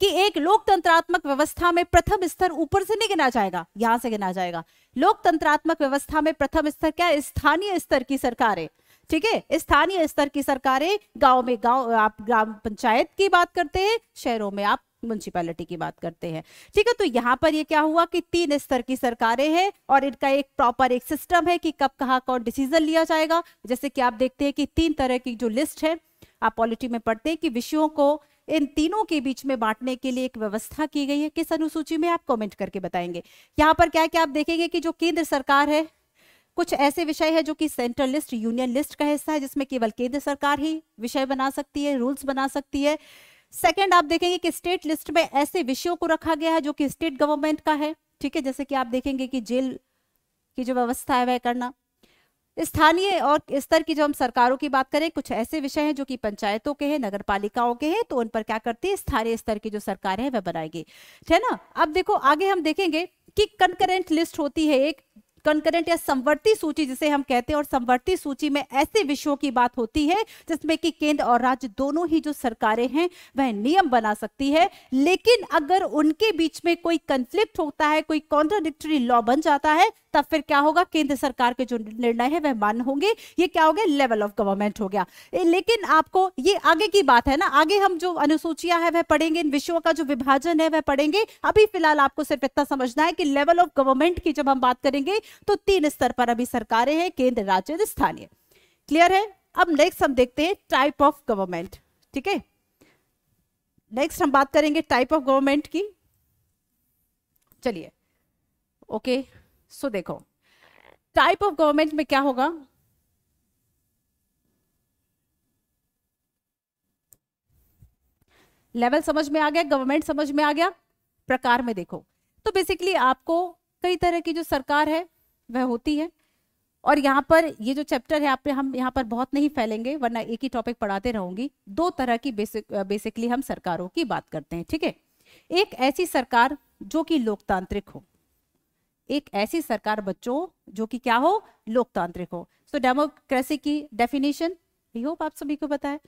कि एक लोकतंत्रात्मक व्यवस्था में प्रथम स्तर ऊपर से नहीं गिना जाएगा यहां से गिना जाएगा लोकतंत्रात्मक व्यवस्था में प्रथम स्तर क्या है स्थानीय स्तर की सरकारें ठीक है स्थानीय स्तर की सरकारें गांव में गांव आप ग्राम पंचायत की बात करते हैं शहरों में आप म्यूनसिपैलिटी की बात करते हैं ठीक है तो यहाँ पर ये क्या हुआ कि तीन स्तर की सरकारें हैं और इनका एक प्रॉपर एक सिस्टम है कि कब कहाँ कौन डिसीजन लिया जाएगा जैसे कि आप देखते हैं कि तीन तरह की जो लिस्ट है आप पॉलिटी में पढ़ते हैं कि विषयों को इन तीनों के बीच में बांटने के लिए एक व्यवस्था की गई है किस अनुसूची में आप कमेंट करके बताएंगे यहाँ पर क्या है कि आप देखेंगे कि जो केंद्र सरकार है कुछ ऐसे विषय है जो कि सेंट्रल लिस्ट यूनियन लिस्ट का हिस्सा है जिसमें केवल केंद्र सरकार ही विषय बना सकती है रूल्स बना सकती है सेकेंड आप देखेंगे कि स्टेट लिस्ट में ऐसे विषयों को रखा गया है जो कि स्टेट गवर्नमेंट का है ठीक है जैसे कि आप देखेंगे कि जेल की जो व्यवस्था है वह करना स्थानीय और स्तर की जो हम सरकारों की बात करें कुछ ऐसे विषय हैं जो कि पंचायतों के हैं नगर पालिकाओं के हैं तो उन पर क्या करती है स्थानीय स्तर की जो सरकार है वह बनाएगी है ना अब देखो आगे हम देखेंगे कि कंकरेंट लिस्ट होती है एक कंकरेंट या संवर्ती सूची जिसे हम कहते हैं और संवर्ती सूची में ऐसे विषयों की बात होती है जिसमें कि केंद्र और राज्य दोनों ही जो सरकारें हैं वह नियम बना सकती है लेकिन अगर उनके बीच में कोई कंफ्लिक्ट होता है कोई कॉन्ट्राडिक्टरी लॉ बन जाता है तब फिर क्या होगा केंद्र सरकार के जो निर्णय है वह मान्य होंगे ये क्या हो गया लेवल ऑफ गवर्नमेंट हो गया लेकिन आपको ये आगे की बात है ना आगे हम जो अनुसूचिया है वह पढ़ेंगे इन विषयों का जो विभाजन है वह पढ़ेंगे अभी फिलहाल आपको सिर्फ इतना समझना है कि लेवल ऑफ गवर्नमेंट की जब हम बात करेंगे तो तीन स्तर पर अभी सरकारें हैं केंद्र राज्य स्थानीय क्लियर है अब नेक्स्ट हम देखते हैं टाइप ऑफ गवर्नमेंट ठीक है नेक्स्ट हम बात करेंगे टाइप ऑफ गवर्नमेंट की चलिए ओके okay. सो देखो टाइप ऑफ गवर्नमेंट में क्या होगा लेवल समझ में आ गया गवर्नमेंट समझ में आ गया प्रकार में देखो तो बेसिकली आपको कई तरह की जो सरकार है वह होती है और यहाँ पर ये जो चैप्टर है आप हम यहाँ पर बहुत नहीं फैलेंगे वरना एक ही टॉपिक पढ़ाते रहूंगी दो तरह की बेसिक बेसिकली हम सरकारों की बात करते हैं ठीक है एक ऐसी सरकार जो कि लोकतांत्रिक हो एक ऐसी सरकार बच्चों जो कि क्या हो लोकतांत्रिक हो सो डेमोक्रेसी की डेफिनेशन आई होप आप सभी को है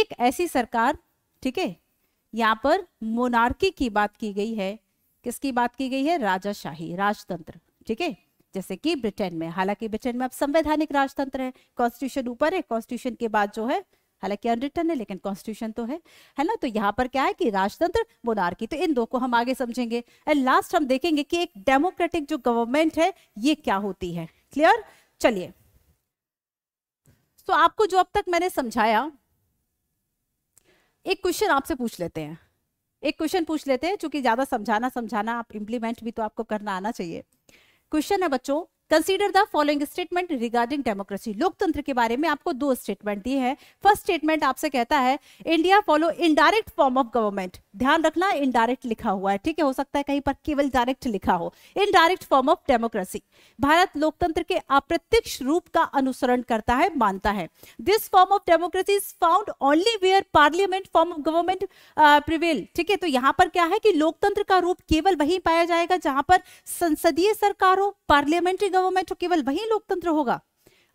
एक ऐसी सरकार ठीक है यहाँ पर मोनार्की की बात की गई है किसकी बात की गई है राजाशाही राजतंत्र ठीक है जैसे कि ब्रिटेन में हालांकि ब्रिटेन में अब संवैधानिक राजतंत्र है कॉन्स्टिट्यूशन ऊपर है कॉन्स्टिट्यूशन के बाद जो है हालांकि अनरिटन है लेकिन कॉन्स्टिट्यूशन तो है है ना तो यहाँ पर क्या है कि राजतंत्र मोनार्की तो इन दो को हम आगे समझेंगे एंड लास्ट हम देखेंगे कि एक डेमोक्रेटिक जो गवर्नमेंट है ये क्या होती है क्लियर चलिए तो आपको जो अब तक मैंने समझाया एक क्वेश्चन आपसे पूछ लेते हैं एक क्वेश्चन पूछ लेते हैं क्योंकि ज्यादा समझाना समझाना आप इंप्लीमेंट भी तो आपको करना आना चाहिए क्वेश्चन है बच्चों consider the following statement regarding democracy लोकतंत्र के बारे में आपको दो स्टेटमेंट दिए हैं फर्स्ट स्टेटमेंट आपसे कहता है India follow indirect form of government ध्यान रखना इनडायरेक्ट लिखा हुआ है ठीक है हो सकता है कहीं पर केवल डायरेक्ट लिखा हो indirect form of democracy Bharat लोकतंत्र के अप्रत्यक्ष रूप का अनुसरण करता है मानता है this form of democracy is found only where parliament form of government prevail ठीक है तो यहाँ पर क्या है कि लोकतंत्र का रूप केवल वहीं पाया जाएगा जहां पर संसदीय सरकार हो पार्लियामेंट्री वो मैं तो केवल वही लोकतंत्र होगा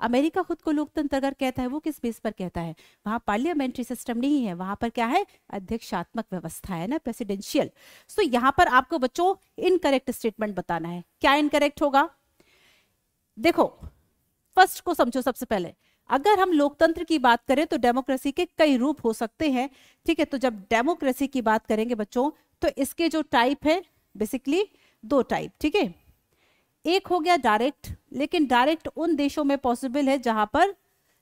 अमेरिका खुद को लोकतंत्र अगर कहता है वो किस बेस पर कहता है वहां पार्लियामेंट्री सिस्टम नहीं है वहां पर क्या है अध्यक्षात्मक व्यवस्था है ना प्रेसिडेंशियल सो यहाँ पर आपको बच्चों इनकरेक्ट स्टेटमेंट बताना है क्या इनकरेक्ट होगा देखो फर्स्ट को समझो सबसे पहले अगर हम लोकतंत्र की बात करें तो डेमोक्रेसी के कई रूप हो सकते हैं ठीक है तो जब डेमोक्रेसी की बात करेंगे बच्चों तो इसके जो टाइप है बेसिकली दो टाइप ठीक है एक हो गया डायरेक्ट लेकिन डायरेक्ट उन देशों में पॉसिबल है जहां पर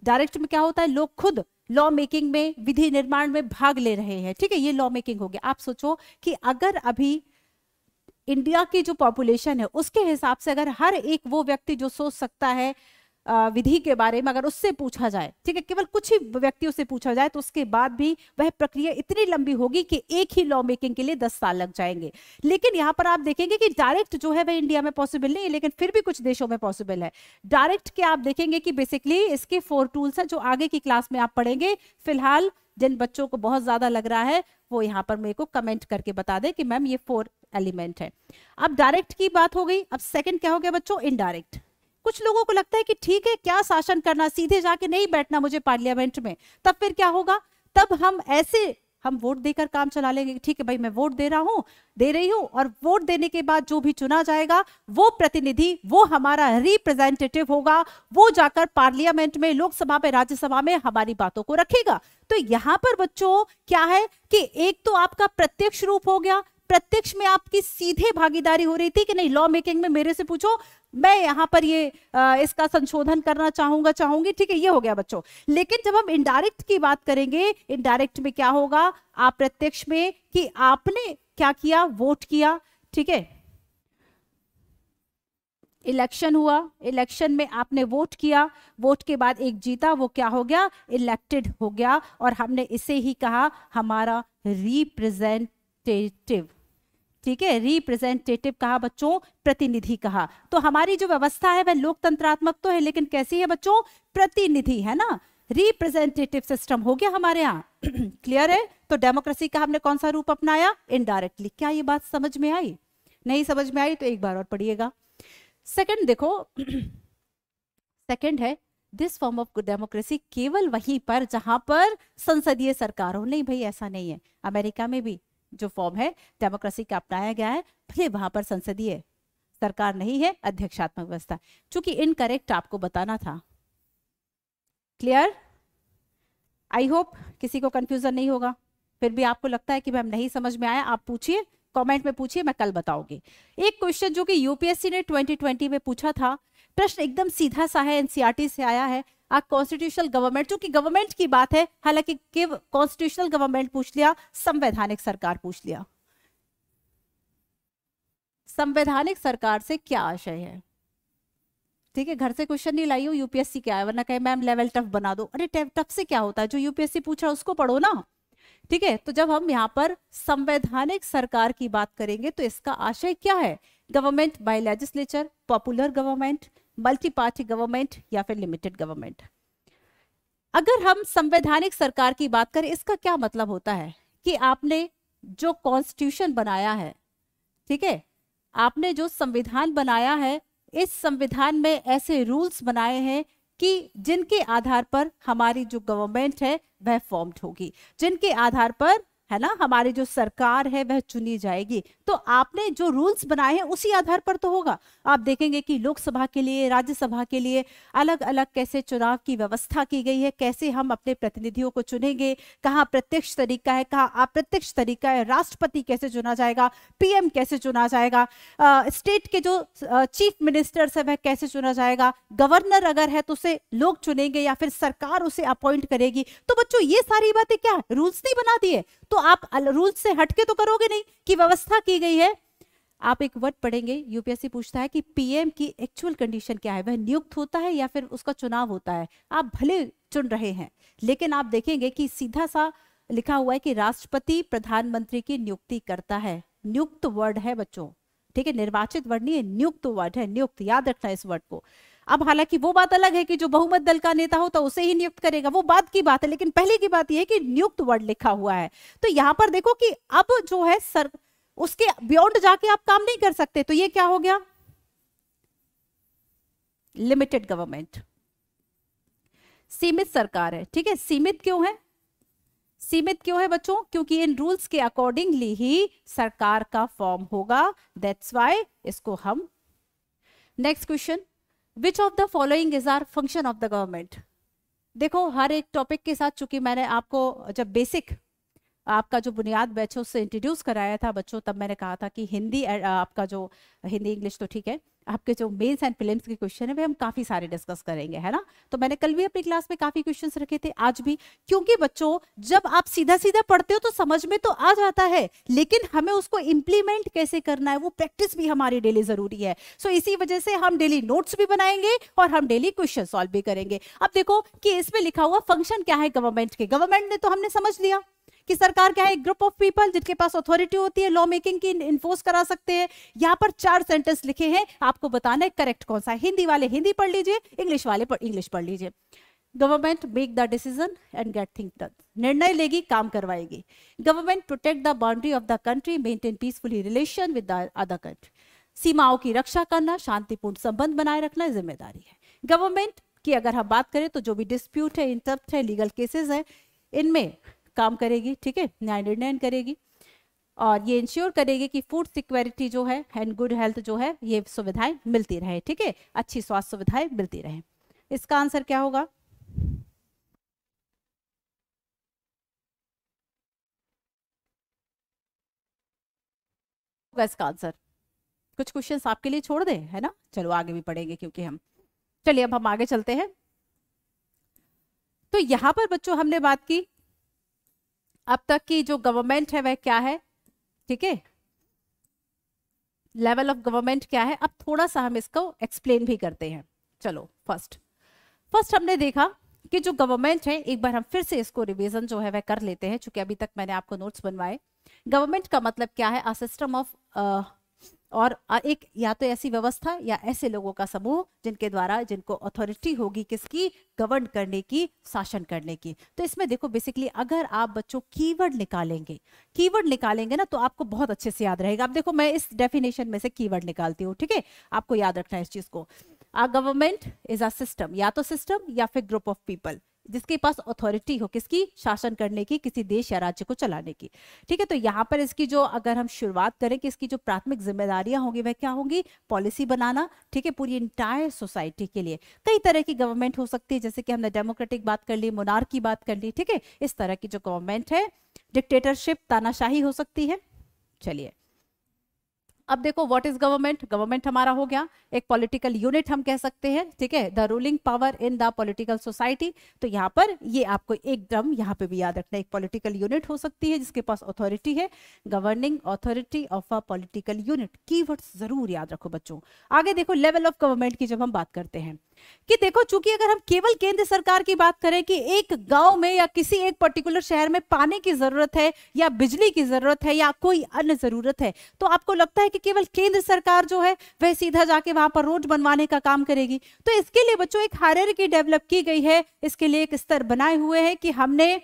डायरेक्ट में क्या होता है लोग खुद लॉ मेकिंग में विधि निर्माण में भाग ले रहे हैं ठीक है ये लॉ मेकिंग हो गया आप सोचो कि अगर अभी इंडिया की जो पॉपुलेशन है उसके हिसाब से अगर हर एक वो व्यक्ति जो सोच सकता है विधि के बारे में अगर उससे पूछा जाए ठीक है केवल कुछ ही व्यक्तियों से पूछा जाए तो उसके बाद भी वह प्रक्रिया इतनी लंबी होगी कि एक ही लॉ मेकिंग के लिए दस साल लग जाएंगे लेकिन यहाँ पर आप देखेंगे कि डायरेक्ट जो है वह इंडिया में पॉसिबल नहीं है लेकिन फिर भी कुछ देशों में पॉसिबल है डायरेक्ट के आप देखेंगे कि बेसिकली इसके फोर टूल्स हैं जो आगे की क्लास में आप पढ़ेंगे फिलहाल जिन बच्चों को बहुत ज्यादा लग रहा है वो यहाँ पर मेरे को कमेंट करके बता दें कि मैम ये फोर एलिमेंट है अब डायरेक्ट की बात हो गई अब सेकंड क्या हो गया बच्चों इनडायरेक्ट कुछ लोगों को लगता है कि ठीक है क्या शासन करना सीधे जाके नहीं बैठना मुझे पार्लियामेंट में तब फिर क्या होगा तब हम ऐसे हम वोट देकर काम चला लेंगे ठीक है भाई मैं वोट दे रहा हूं दे रही हूं और वोट देने के बाद जो भी चुना जाएगा वो प्रतिनिधि वो हमारा रिप्रेजेंटेटिव होगा वो जाकर पार्लियामेंट में लोकसभा में राज्यसभा में हमारी बातों को रखेगा तो यहां पर बच्चों क्या है कि एक तो आपका प्रत्यक्ष रूप हो गया प्रत्यक्ष में आपकी सीधे भागीदारी हो रही थी कि नहीं लॉ मेकिंग में मेरे से पूछो मैं यहां पर ये आ, इसका संशोधन करना चाहूंगा चाहूंगी ठीक है ये हो गया बच्चों लेकिन जब हम इनडायरेक्ट की बात करेंगे इनडायरेक्ट में क्या होगा आप प्रत्यक्ष में कि आपने क्या किया वोट किया ठीक है इलेक्शन हुआ इलेक्शन में आपने वोट किया वोट के बाद एक जीता वो क्या हो गया इलेक्टेड हो गया और हमने इसे ही कहा हमारा रिप्रेजेंटेटिव ठीक है रिप्रेजेंटेटिव कहा बच्चों प्रतिनिधि कहा तो हमारी जो व्यवस्था है वह लोकतंत्रात्मक तो है लेकिन कैसी है बच्चों प्रतिनिधि है ना रिप्रेजेंटेटिव सिस्टम हो गया हमारे यहाँ क्लियर *clears throat* है तो डेमोक्रेसी का हमने कौन सा रूप अपनाया इनडायरेक्टली क्या ये बात समझ में आई नहीं समझ में आई तो एक बार और पढ़िएगा सेकंड देखो सेकंड *clears throat* है दिस फॉर्म ऑफ डेमोक्रेसी केवल वहीं पर जहां पर संसदीय सरकार हो नहीं भाई ऐसा नहीं है अमेरिका में भी जो फॉर्म है डेमोक्रेसी का अपनाया गया है भले वहां पर संसदीय सरकार नहीं है अध्यक्षात्मक व्यवस्था चूंकि इनकरेक्ट आपको बताना था क्लियर आई होप किसी को कंफ्यूजन नहीं होगा फिर भी आपको लगता है कि मैम नहीं समझ में आया आप पूछिए कमेंट में पूछिए मैं कल बताऊंगी एक क्वेश्चन जो कि यूपीएससी ने 2020 में पूछा था प्रश्न एकदम सीधा सा है एनसीआरटी e से आया है आ कॉन्स्टिट्यूशनल गवर्नमेंट चूंकि गवर्नमेंट की बात है हालांकि कॉन्स्टिट्यूशनल गवर्नमेंट पूछ लिया संवैधानिक सरकार पूछ लिया संवैधानिक सरकार से क्या आशय है ठीक है घर से क्वेश्चन नहीं लाई हो यूपीएससी क्या है वरना कहे मैम लेवल टफ बना दो अरे टफ से क्या होता है जो यूपीएससी पूछा उसको पढ़ो ना ठीक है तो जब हम यहाँ पर संवैधानिक सरकार की बात करेंगे तो इसका आशय क्या है government by legislature popular government multi party government या फिर लिमिटेड गवर्नमेंट अगर हम संवैधानिक सरकार की बात करें इसका क्या मतलब होता है कि आपने जो कॉन्स्टिट्यूशन बनाया है ठीक है आपने जो संविधान बनाया है इस संविधान में ऐसे रूल्स बनाए हैं कि जिनके आधार पर हमारी जो गवर्नमेंट है वह फॉर्म्ड होगी जिनके आधार पर है ना हमारी जो सरकार है वह चुनी जाएगी तो आपने जो रूल्स बनाए हैं उसी आधार पर तो होगा आप देखेंगे कि लोकसभा के लिए राज्यसभा के लिए अलग अलग कैसे चुनाव की व्यवस्था की गई है कैसे हम अपने प्रतिनिधियों को चुनेंगे कहाँ प्रत्यक्ष तरीका है कहाँ अप्रत्यक्ष तरीका है राष्ट्रपति कैसे चुना जाएगा पीएम कैसे चुना जाएगा स्टेट के जो चीफ मिनिस्टर्स है वह कैसे चुना जाएगा गवर्नर अगर है तो उसे लोग चुनेंगे या फिर सरकार उसे अपॉइंट करेगी तो बच्चों ये सारी बातें क्या रूल्स नहीं बना दिए तो आप रूल्स से हटके तो करोगे नहीं की व्यवस्था की गई है आप एक वर्ड पढ़ेंगे यूपीएससी पूछता है कि पीएम की एक्चुअल कंडीशन क्या है वह नियुक्त होता है या फिर उसका चुनाव होता है आप भले चुन रहे हैं लेकिन आप देखेंगे कि सीधा सा लिखा हुआ है कि राष्ट्रपति प्रधानमंत्री की नियुक्ति करता है नियुक्त वर्ड है बच्चों ठीक है निर्वाचित वर्ड नहीं है नियुक्त वर्ड है नियुक्त याद रखना इस वर्ड को अब हालांकि वो बात अलग है कि जो बहुमत दल का नेता होता तो उसे ही नियुक्त करेगा वो बात की बात है लेकिन पहले की बात यह है कि नियुक्त वर्ड लिखा हुआ है तो यहां पर देखो कि अब जो है सर उसके बियॉन्ड जाके आप काम नहीं कर सकते तो ये क्या हो गया लिमिटेड गवर्नमेंट सीमित सरकार है ठीक है सीमित क्यों है सीमित क्यों है बच्चों क्योंकि इन रूल्स के अकॉर्डिंगली ही सरकार का फॉर्म होगा दैट्स वाई इसको हम next question which of the following is are function of the government देखो हर एक टॉपिक के साथ चूंकि मैंने आपको जब बेसिक आपका जो बुनियाद बैच उससे इंट्रोड्यूस कराया था बच्चों तब मैंने कहा था कि हिंदी uh, आपका जो हिंदी इंग्लिश तो ठीक है आपके जो मेंस एंड फिल्म के क्वेश्चन है वे हम काफ़ी सारे डिस्कस करेंगे है ना तो मैंने कल भी अपनी क्लास में काफ़ी क्वेश्चंस रखे थे आज भी क्योंकि बच्चों जब आप सीधा सीधा पढ़ते हो तो समझ में तो आ जाता है लेकिन हमें उसको इम्प्लीमेंट कैसे करना है वो प्रैक्टिस भी हमारी डेली ज़रूरी है सो so, इसी वजह से हम डेली नोट्स भी बनाएंगे और हम डेली क्वेश्चन सॉल्व भी करेंगे अब देखो कि इसमें लिखा हुआ फंक्शन क्या है गवर्नमेंट के गवर्नमेंट ने तो हमने समझ लिया कि सरकार क्या है एक ग्रुप ऑफ पीपल जिनके पास अथॉरिटी होती है लॉ मेकिंग की इन्फोर्स करा सकते हैं यहाँ पर चार सेंटेंस लिखे हैं आपको बताना है करेक्ट कौन सा हिंदी वाले हिंदी पढ़ लीजिए इंग्लिश वाले पर इंग्लिश पढ़ लीजिए government make the decision and get think done निर्णय लेगी काम करवाएगी government protect the boundary of the country maintain peacefully relation with the other country सीमाओं की रक्षा करना शांतिपूर्ण संबंध बनाए रखना जिम्मेदारी है गवर्नमेंट की अगर हम बात करें तो जो भी डिस्प्यूट है इंटरप्ट है लीगल केसेस है इनमें काम करेगी ठीक है न्याय निर्णय करेगी और ये इंश्योर करेगी कि फूड सिक्योरिटी जो है एंड गुड हेल्थ जो है ये सुविधाएं मिलती रहे ठीक है अच्छी स्वास्थ्य सुविधाएं मिलती रहे इसका आंसर क्या होगा इसका आंसर कुछ क्वेश्चंस आपके लिए छोड़ दे है ना चलो आगे भी पढ़ेंगे क्योंकि हम चलिए अब हम आगे चलते हैं तो यहाँ पर बच्चों हमने बात की अब तक की जो गवर्नमेंट है वह क्या है ठीक है लेवल ऑफ गवर्नमेंट क्या है अब थोड़ा सा हम इसको एक्सप्लेन भी करते हैं चलो फर्स्ट फर्स्ट हमने देखा कि जो गवर्नमेंट है एक बार हम फिर से इसको रिवीजन जो है वह कर लेते हैं चूंकि अभी तक मैंने आपको नोट्स बनवाए गवर्नमेंट का मतलब क्या है अ सिस्टम ऑफ और एक या तो ऐसी व्यवस्था या ऐसे लोगों का समूह जिनके द्वारा जिनको अथॉरिटी होगी किसकी गवर्न करने की शासन करने की तो इसमें देखो बेसिकली अगर आप बच्चों कीवर्ड निकालेंगे कीवर्ड निकालेंगे ना तो आपको बहुत अच्छे से याद रहेगा आप देखो मैं इस डेफिनेशन में से कीवर्ड निकालती हूँ ठीक है आपको याद रखना है इस चीज को a government is a system या तो सिस्टम या फिर ग्रुप ऑफ पीपल जिसके पास अथॉरिटी हो किसकी शासन करने की किसी देश या राज्य को चलाने की ठीक है तो यहाँ पर इसकी जो अगर हम शुरुआत करें कि इसकी जो प्राथमिक जिम्मेदारियां होंगी वह क्या होंगी पॉलिसी बनाना ठीक है पूरी इंटायर सोसाइटी के लिए कई तरह की गवर्नमेंट हो सकती है जैसे कि हमने डेमोक्रेटिक बात कर ली मोनार की बात कर ली ठीक है इस तरह की जो गवर्नमेंट है डिक्टेटरशिप तानाशाही हो सकती है चलिए अब देखो व्हाट इज गवर्नमेंट गवर्नमेंट हमारा हो गया एक पॉलिटिकल यूनिट हम कह सकते हैं ठीक है the ruling power in the political society तो यहाँ पर ये आपको एकदम यहाँ पे भी याद रखना एक पॉलिटिकल यूनिट हो सकती है जिसके पास अथॉरिटी है governing authority of a political unit की जरूर याद रखो बच्चों आगे देखो लेवल ऑफ गवर्नमेंट की जब हम बात करते हैं कि देखो चूंकि अगर हम केवल केंद्र सरकार की बात करें कि एक गांव में या किसी एक पर्टिकुलर शहर में पानी की जरूरत है या बिजली की जरूरत है या कोई अन्य जरूरत है तो आपको लगता है कि केवल केंद्र सरकार जो है वह सीधा जाके वहां पर रोड बनवाने का काम करेगी तो इसके लिए बच्चों एक हायर की डेवलप की गई है इसके लिए एक स्तर बनाए हुए है कि हमने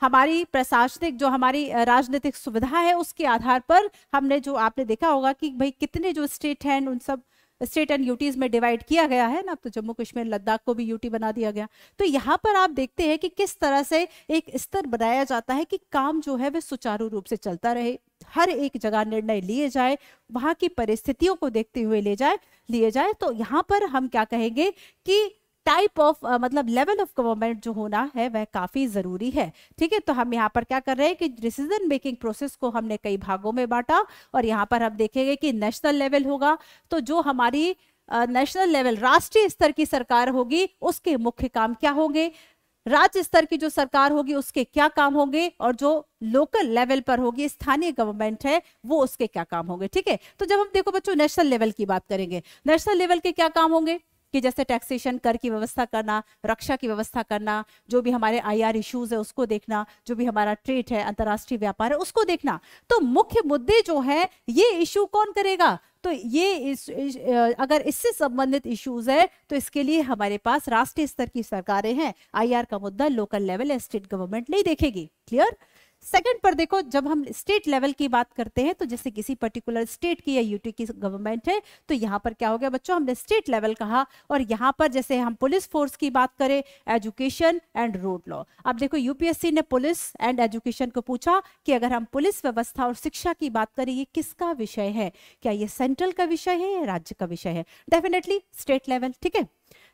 हमारी प्रशासनिक जो हमारी राजनीतिक सुविधा है उसके आधार पर हमने जो आपने देखा होगा कि भाई कितने जो स्टेट हैं उन सब स्टेट एंड यूटीज में डिवाइड किया गया है ना तो जम्मू कश्मीर लद्दाख को भी यूटी बना दिया गया तो यहाँ पर आप देखते हैं कि किस तरह से एक स्तर बनाया जाता है कि काम जो है वह सुचारू रूप से चलता रहे हर एक जगह निर्णय लिए जाए वहां की परिस्थितियों को देखते हुए ले जाए लिए जाए तो यहाँ पर हम क्या कहेंगे कि टाइप ऑफ uh, मतलब लेवल ऑफ गवर्नमेंट जो होना है वह काफ़ी ज़रूरी है ठीक है तो हम यहाँ पर क्या कर रहे हैं कि डिसीजन मेकिंग प्रोसेस को हमने कई भागों में बांटा और यहाँ पर हम देखेंगे कि नेशनल लेवल होगा तो जो हमारी नेशनल uh, लेवल राष्ट्रीय स्तर की सरकार होगी उसके मुख्य काम क्या होंगे राज्य स्तर की जो सरकार होगी उसके क्या काम होंगे और जो लोकल लेवल पर होगी स्थानीय गवर्नमेंट है वो उसके क्या काम होंगे ठीक है तो जब हम देखो बच्चों नेशनल लेवल की बात करेंगे नेशनल लेवल के क्या काम होंगे कि जैसे टैक्सेशन कर की व्यवस्था करना रक्षा की व्यवस्था करना जो भी हमारे आईआर इश्यूज है उसको देखना जो भी हमारा ट्रेड है अंतर्राष्ट्रीय व्यापार है उसको देखना तो मुख्य मुद्दे जो है ये इश्यू कौन करेगा तो ये इस, इस, अगर इससे संबंधित इश्यूज है तो इसके लिए हमारे पास राष्ट्रीय स्तर की सरकारें हैं आईआर का मुद्दा लोकल लेवल स्टेट गवर्नमेंट नहीं देखेगी क्लियर सेकंड पर देखो जब हम स्टेट लेवल की बात करते हैं तो जैसे किसी पर्टिकुलर स्टेट की या यूटी की गवर्नमेंट है तो यहाँ पर क्या हो गया बच्चों हमने स्टेट लेवल कहा और यहाँ पर जैसे हम पुलिस फोर्स की बात करें एजुकेशन एंड रोड लॉ अब देखो यूपीएससी ने पुलिस एंड एजुकेशन को पूछा कि अगर हम पुलिस व्यवस्था और शिक्षा की बात करें ये किसका विषय है क्या ये सेंट्रल का विषय है या राज्य का विषय है डेफिनेटली स्टेट लेवल ठीक है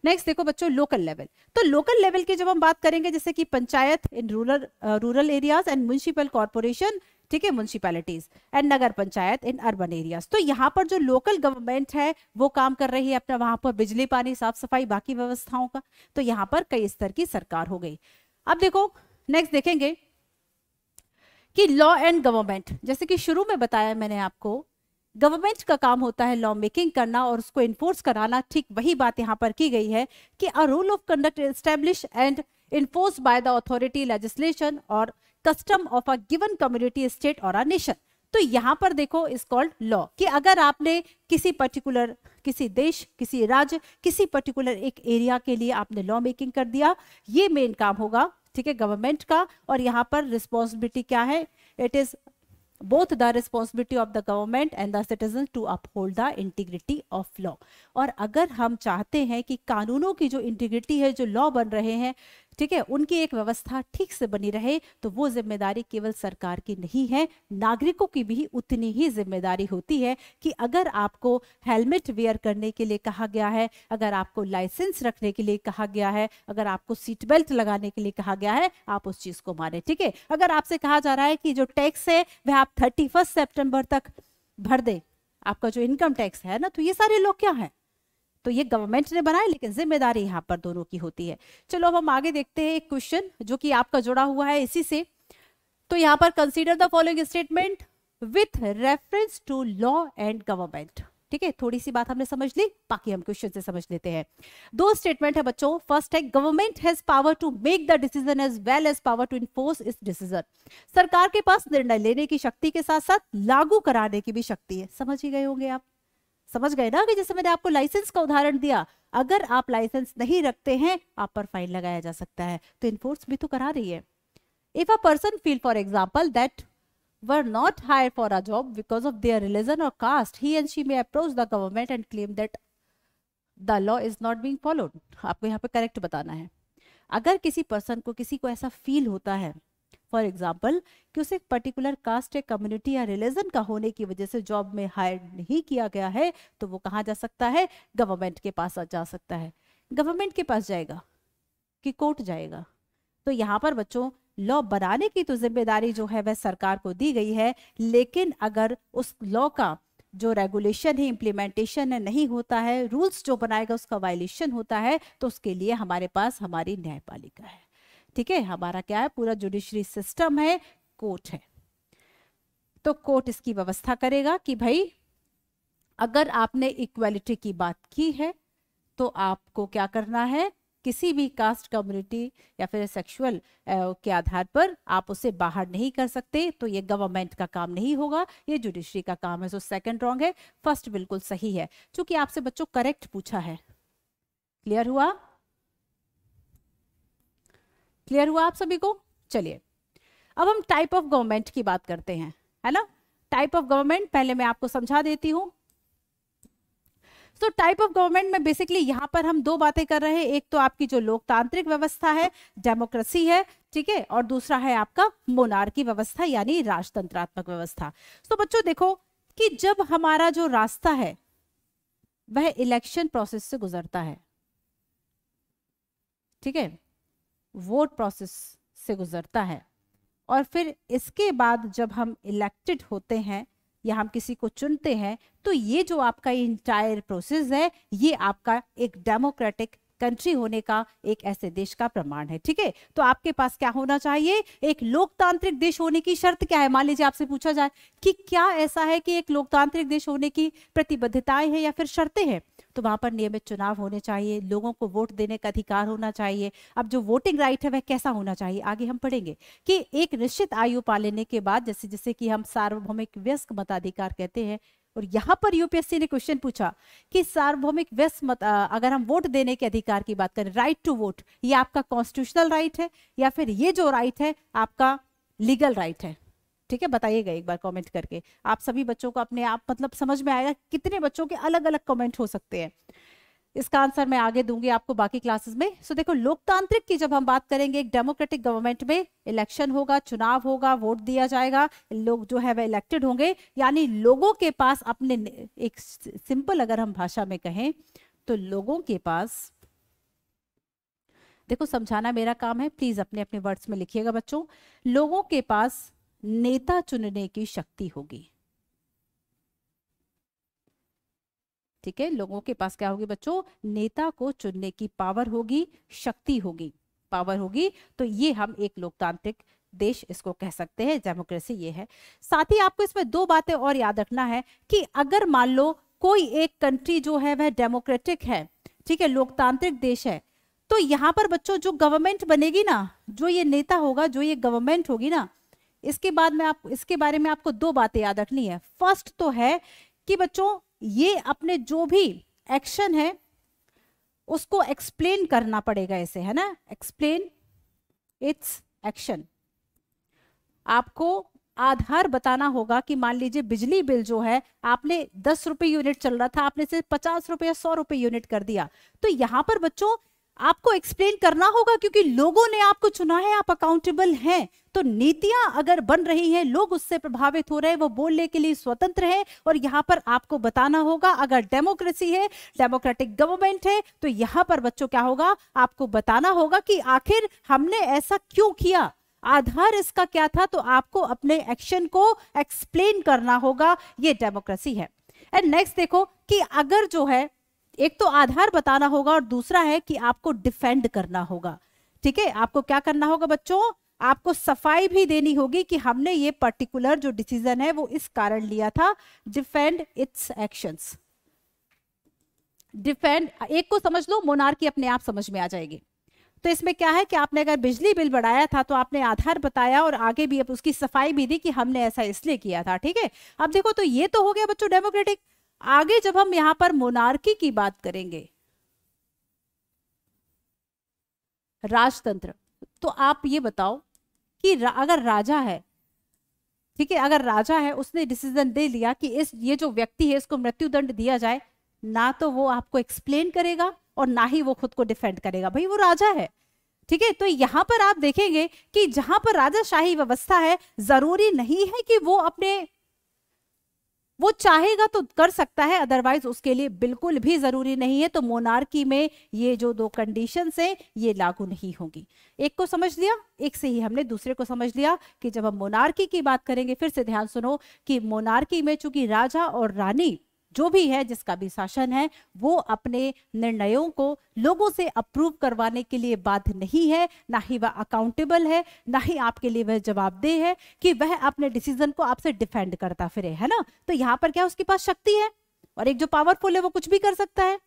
नेक्स्ट देखो बच्चों लोकल लेवल तो लोकल लेवल की जब हम बात करेंगे जैसे कि panchayat in rural rural areas and municipal corporation ठीक है municipalities and nagar panchayat in urban areas तो यहाँ पर जो लोकल गवर्नमेंट है वो काम कर रही है अपना वहां पर बिजली पानी साफ सफाई बाकी व्यवस्थाओं का तो यहाँ पर कई स्तर की सरकार हो गई अब देखो नेक्स्ट देखेंगे कि लॉ एंड गवर्नमेंट जैसे कि शुरू में बताया मैंने आपको गवर्नमेंट का काम होता है लॉ मेकिंग करना और उसको इन्फोर्स कराना ठीक वही बात यहाँ पर की गई है कि a rule of conduct establish and enforce by the authority legislation और custom of a given community state और अ नेशन तो यहाँ पर देखो इस कॉल्ड लॉ कि अगर आपने किसी पर्टिकुलर किसी देश किसी राज्य किसी पर्टिकुलर एक एरिया के लिए आपने लॉ मेकिंग कर दिया ये मेन काम होगा ठीक है गवर्नमेंट का और यहाँ पर रिस्पॉन्सिबिलिटी क्या है it is both the responsibility of the government and the citizen to uphold the integrity of law और अगर हम चाहते हैं कि कानूनों की जो इंटीग्रिटी है जो लॉ बन रहे हैं ठीक है उनकी एक व्यवस्था ठीक से बनी रहे तो वो जिम्मेदारी केवल सरकार की नहीं है नागरिकों की भी उतनी ही जिम्मेदारी होती है कि अगर आपको हेलमेट वेयर करने के लिए कहा गया है अगर आपको लाइसेंस रखने के लिए कहा गया है अगर आपको सीट बेल्ट लगाने के लिए कहा गया है आप उस चीज को माने ठीक है अगर आपसे कहा जा रहा है कि जो टैक्स है वह आप थर्टी फर्स्ट सेप्टेम्बर तक भर दे आपका जो इनकम टैक्स है ना तो ये सारे लोग क्या है तो ये गवर्नमेंट ने बनाया लेकिन जिम्मेदारी यहाँ पर दोनों की होती है चलो अब हम आगे देखते हैं एक क्वेश्चन जो कि आपका जुड़ा हुआ है इसी से तो यहाँ पर consider the following statement with reference to law and government ठीक है थोड़ी सी बात हमने समझ ली बाकी हम क्वेश्चन से समझ लेते हैं दो स्टेटमेंट है बच्चों फर्स्ट है government has power to make the decision as well as power to enforce इस डिसीजन सरकार के पास निर्णय लेने की शक्ति के साथ साथ लागू कराने की भी शक्ति है समझ ही गए होंगे आप समझ गए ना कि जैसे मैंने आपको लाइसेंस का उदाहरण दिया अगर आप लाइसेंस नहीं रखते हैं आप पर फाइन लगाया जा सकता है तो इन्फोर्स भी तो करा रही है if a person feel for example that were not hire for a job because of their religion और caste he and she may approach the government and claim that the law is not being followed आपको यहाँ पे correct बताना है अगर किसी person को किसी को ऐसा फील होता है फॉर एग्जाम्पल कि उसे एक पर्टिकुलर कास्ट या कम्युनिटी या रिलीजन का होने की वजह से जॉब में हायर नहीं किया गया है तो वो कहाँ जा सकता है गवर्नमेंट के पास जा सकता है गवर्नमेंट के पास जाएगा कि कोर्ट जाएगा तो यहाँ पर बच्चों लॉ बनाने की तो जिम्मेदारी जो है वह सरकार को दी गई है लेकिन अगर उस लॉ का जो रेगुलेशन है इम्प्लीमेंटेशन है नहीं होता है रूल्स जो बनाएगा उसका वायलेशन होता है तो उसके लिए हमारे पास हमारी न्यायपालिका है ठीक है हमारा क्या है पूरा जुडिशरी सिस्टम है कोर्ट है तो कोर्ट इसकी व्यवस्था करेगा कि भाई अगर आपने इक्वालिटी की बात की है तो आपको क्या करना है किसी भी कास्ट कम्युनिटी या फिर सेक्सुअल के आधार पर आप उसे बाहर नहीं कर सकते तो ये गवर्नमेंट का काम नहीं होगा ये जुडिशरी का काम है सो सेकंड रॉन्ग है फर्स्ट बिल्कुल सही है क्योंकि आपसे बच्चों करेक्ट पूछा है क्लियर हुआ क्लियर हुआ आप सभी को चलिए अब हम टाइप ऑफ गवर्नमेंट की बात करते हैं है ना टाइप ऑफ गवर्नमेंट पहले मैं आपको समझा देती हूँ सो टाइप ऑफ गवर्नमेंट में बेसिकली यहाँ पर हम दो बातें कर रहे हैं एक तो आपकी जो लोकतांत्रिक व्यवस्था है डेमोक्रेसी है ठीक है और दूसरा है आपका मोनार की व्यवस्था यानी राजतंत्रात्मक व्यवस्था तो बच्चों देखो कि जब हमारा जो रास्ता है वह इलेक्शन प्रोसेस से गुजरता है ठीक है वोट प्रोसेस से गुजरता है और फिर इसके बाद जब हम इलेक्टेड होते हैं या हम किसी को चुनते हैं तो ये जो आपका इंटायर प्रोसेस है ये आपका एक डेमोक्रेटिक कंट्री होने का एक ऐसे देश का प्रमाण है ठीक है तो आपके पास क्या होना चाहिए एक लोकतांत्रिक देश होने की शर्त क्या है मान लीजिए आपसे पूछा जाए कि क्या ऐसा है कि एक लोकतांत्रिक देश होने की प्रतिबद्धताएं हैं या फिर शर्तें हैं तो वहां पर नियमित चुनाव होने चाहिए लोगों को वोट देने का अधिकार होना चाहिए अब जो वोटिंग राइट है वह कैसा होना चाहिए आगे हम पढ़ेंगे कि एक निश्चित आयु पा लेने के बाद जैसे जैसे कि हम सार्वभौमिक व्यस्क मताधिकार कहते हैं और यहाँ पर यूपीएससी ने क्वेश्चन पूछा कि सार्वभौमिक व्यस्त मत अगर हम वोट देने के अधिकार की बात करें राइट टू वोट ये आपका कॉन्स्टिट्यूशनल राइट है या फिर ये जो राइट है आपका लीगल राइट है ठीक है बताइएगा एक बार कमेंट करके आप सभी बच्चों को अपने आप मतलब समझ में आएगा कितने बच्चों के अलग अलग कमेंट हो सकते हैं इसका आंसर मैं आगे दूंगी आपको बाकी क्लासेस में सो देखो लोकतांत्रिक की जब हम बात करेंगे एक डेमोक्रेटिक गवर्नमेंट में इलेक्शन होगा चुनाव होगा वोट दिया जाएगा लोग जो है वह इलेक्टेड होंगे यानी लोगों के पास अपने एक सिंपल अगर हम भाषा में कहें तो लोगों के पास देखो समझाना मेरा काम है प्लीज अपने अपने वर्ड्स में लिखिएगा बच्चों लोगों के पास नेता चुनने की शक्ति होगी ठीक है लोगों के पास क्या होगी बच्चों नेता को चुनने की पावर होगी शक्ति होगी पावर होगी तो ये हम एक लोकतांत्रिक देश इसको कह सकते हैं डेमोक्रेसी ये है साथ ही आपको इसमें दो बातें और याद रखना है कि अगर मान लो कोई एक कंट्री जो है वह डेमोक्रेटिक है ठीक है लोकतांत्रिक देश है तो यहाँ पर बच्चों जो गवर्नमेंट बनेगी ना जो ये नेता होगा जो ये गवर्नमेंट होगी ना इसके बाद में आप इसके बारे में आपको दो बातें याद रखनी है फर्स्ट तो है कि बच्चों ये अपने जो भी एक्शन है उसको एक्सप्लेन करना पड़ेगा इसे है ना एक्सप्लेन इट्स एक्शन आपको आधार बताना होगा कि मान लीजिए बिजली बिल जो है आपने दस रुपये यूनिट चल रहा था आपने सिर्फ पचास रुपये या सौ रुपये यूनिट कर दिया तो यहाँ पर बच्चों आपको एक्सप्लेन करना होगा क्योंकि लोगों ने आपको चुना है आप अकाउंटेबल हैं तो नीतियां अगर बन रही हैं लोग उससे प्रभावित हो रहे हैं वो बोलने के लिए स्वतंत्र है और यहां पर आपको बताना होगा अगर डेमोक्रेसी है डेमोक्रेटिक गवर्नमेंट है तो यहां पर बच्चों क्या होगा आपको बताना होगा कि आखिर हमने ऐसा क्यों किया आधार इसका क्या था तो आपको अपने एक्शन को एक्सप्लेन करना होगा ये डेमोक्रेसी है एंड नेक्स्ट देखो कि अगर जो है एक तो आधार बताना होगा और दूसरा है कि आपको डिफेंड करना होगा ठीक है आपको क्या करना होगा बच्चों आपको सफाई भी देनी होगी कि हमने ये पर्टिकुलर जो डिसीजन है वो इस कारण लिया था डिफेंड इट्स एक्शंस डिफेंड एक को समझ लो मोनार्की अपने आप समझ में आ जाएगी तो इसमें क्या है कि आपने अगर बिजली बिल बढ़ाया था तो आपने आधार बताया और आगे भी अब उसकी सफाई भी दी कि हमने ऐसा इसलिए किया था ठीक है अब देखो तो ये तो हो गया बच्चों डेमोक्रेटिक आगे जब हम यहां पर मोनार्की की बात करेंगे राजतंत्र तो आप ये बताओ कि रा, अगर राजा है ठीक है अगर राजा है उसने डिसीजन दे लिया कि इस ये जो व्यक्ति है इसको मृत्यु दंड दिया जाए ना तो वो आपको एक्सप्लेन करेगा और ना ही वो खुद को डिफेंड करेगा भाई वो राजा है ठीक है तो यहां पर आप देखेंगे कि जहां पर राजाशाही व्यवस्था है जरूरी नहीं है कि वो अपने वो चाहेगा तो कर सकता है अदरवाइज उसके लिए बिल्कुल भी जरूरी नहीं है तो मोनार्की में ये जो दो कंडीशन है ये लागू नहीं होगी एक को समझ लिया एक से ही हमने दूसरे को समझ लिया कि जब हम मोनार्की की बात करेंगे फिर से ध्यान सुनो कि मोनार्की में चूंकि राजा और रानी जो भी है जिसका भी शासन है वो अपने निर्णयों को लोगों से अप्रूव करवाने के लिए बाध्य नहीं है ना ही वह अकाउंटेबल है ना ही आपके लिए वह जवाबदेह है कि वह अपने डिसीजन को आपसे डिफेंड करता फिरे है ना तो यहाँ पर क्या उसके पास शक्ति है और एक जो पावरफुल है वो कुछ भी कर सकता है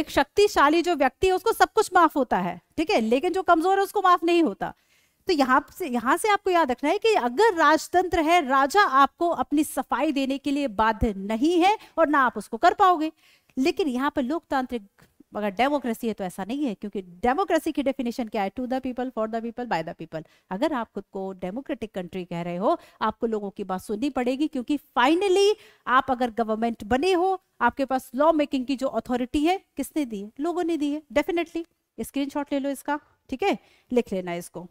एक शक्तिशाली जो व्यक्ति है उसको सब कुछ माफ होता है ठीक है लेकिन जो कमजोर है उसको माफ नहीं होता तो यहाँ से यहाँ से आपको याद रखना है कि अगर राजतंत्र है राजा आपको अपनी सफाई देने के लिए बाध्य नहीं है और ना आप उसको कर पाओगे लेकिन यहाँ पर लोकतांत्रिक अगर डेमोक्रेसी है तो ऐसा नहीं है क्योंकि डेमोक्रेसी की डेफिनेशन क्या है to the people for the people by the people अगर आप खुद को डेमोक्रेटिक कंट्री कह रहे हो आपको लोगों की बात सुननी पड़ेगी क्योंकि फाइनली आप अगर गवर्नमेंट बने हो आपके पास लॉ मेकिंग की जो अथॉरिटी है किसने दी है लोगों ने दी है डेफिनेटली स्क्रीन ले लो इसका ठीक है लिख लेना इसको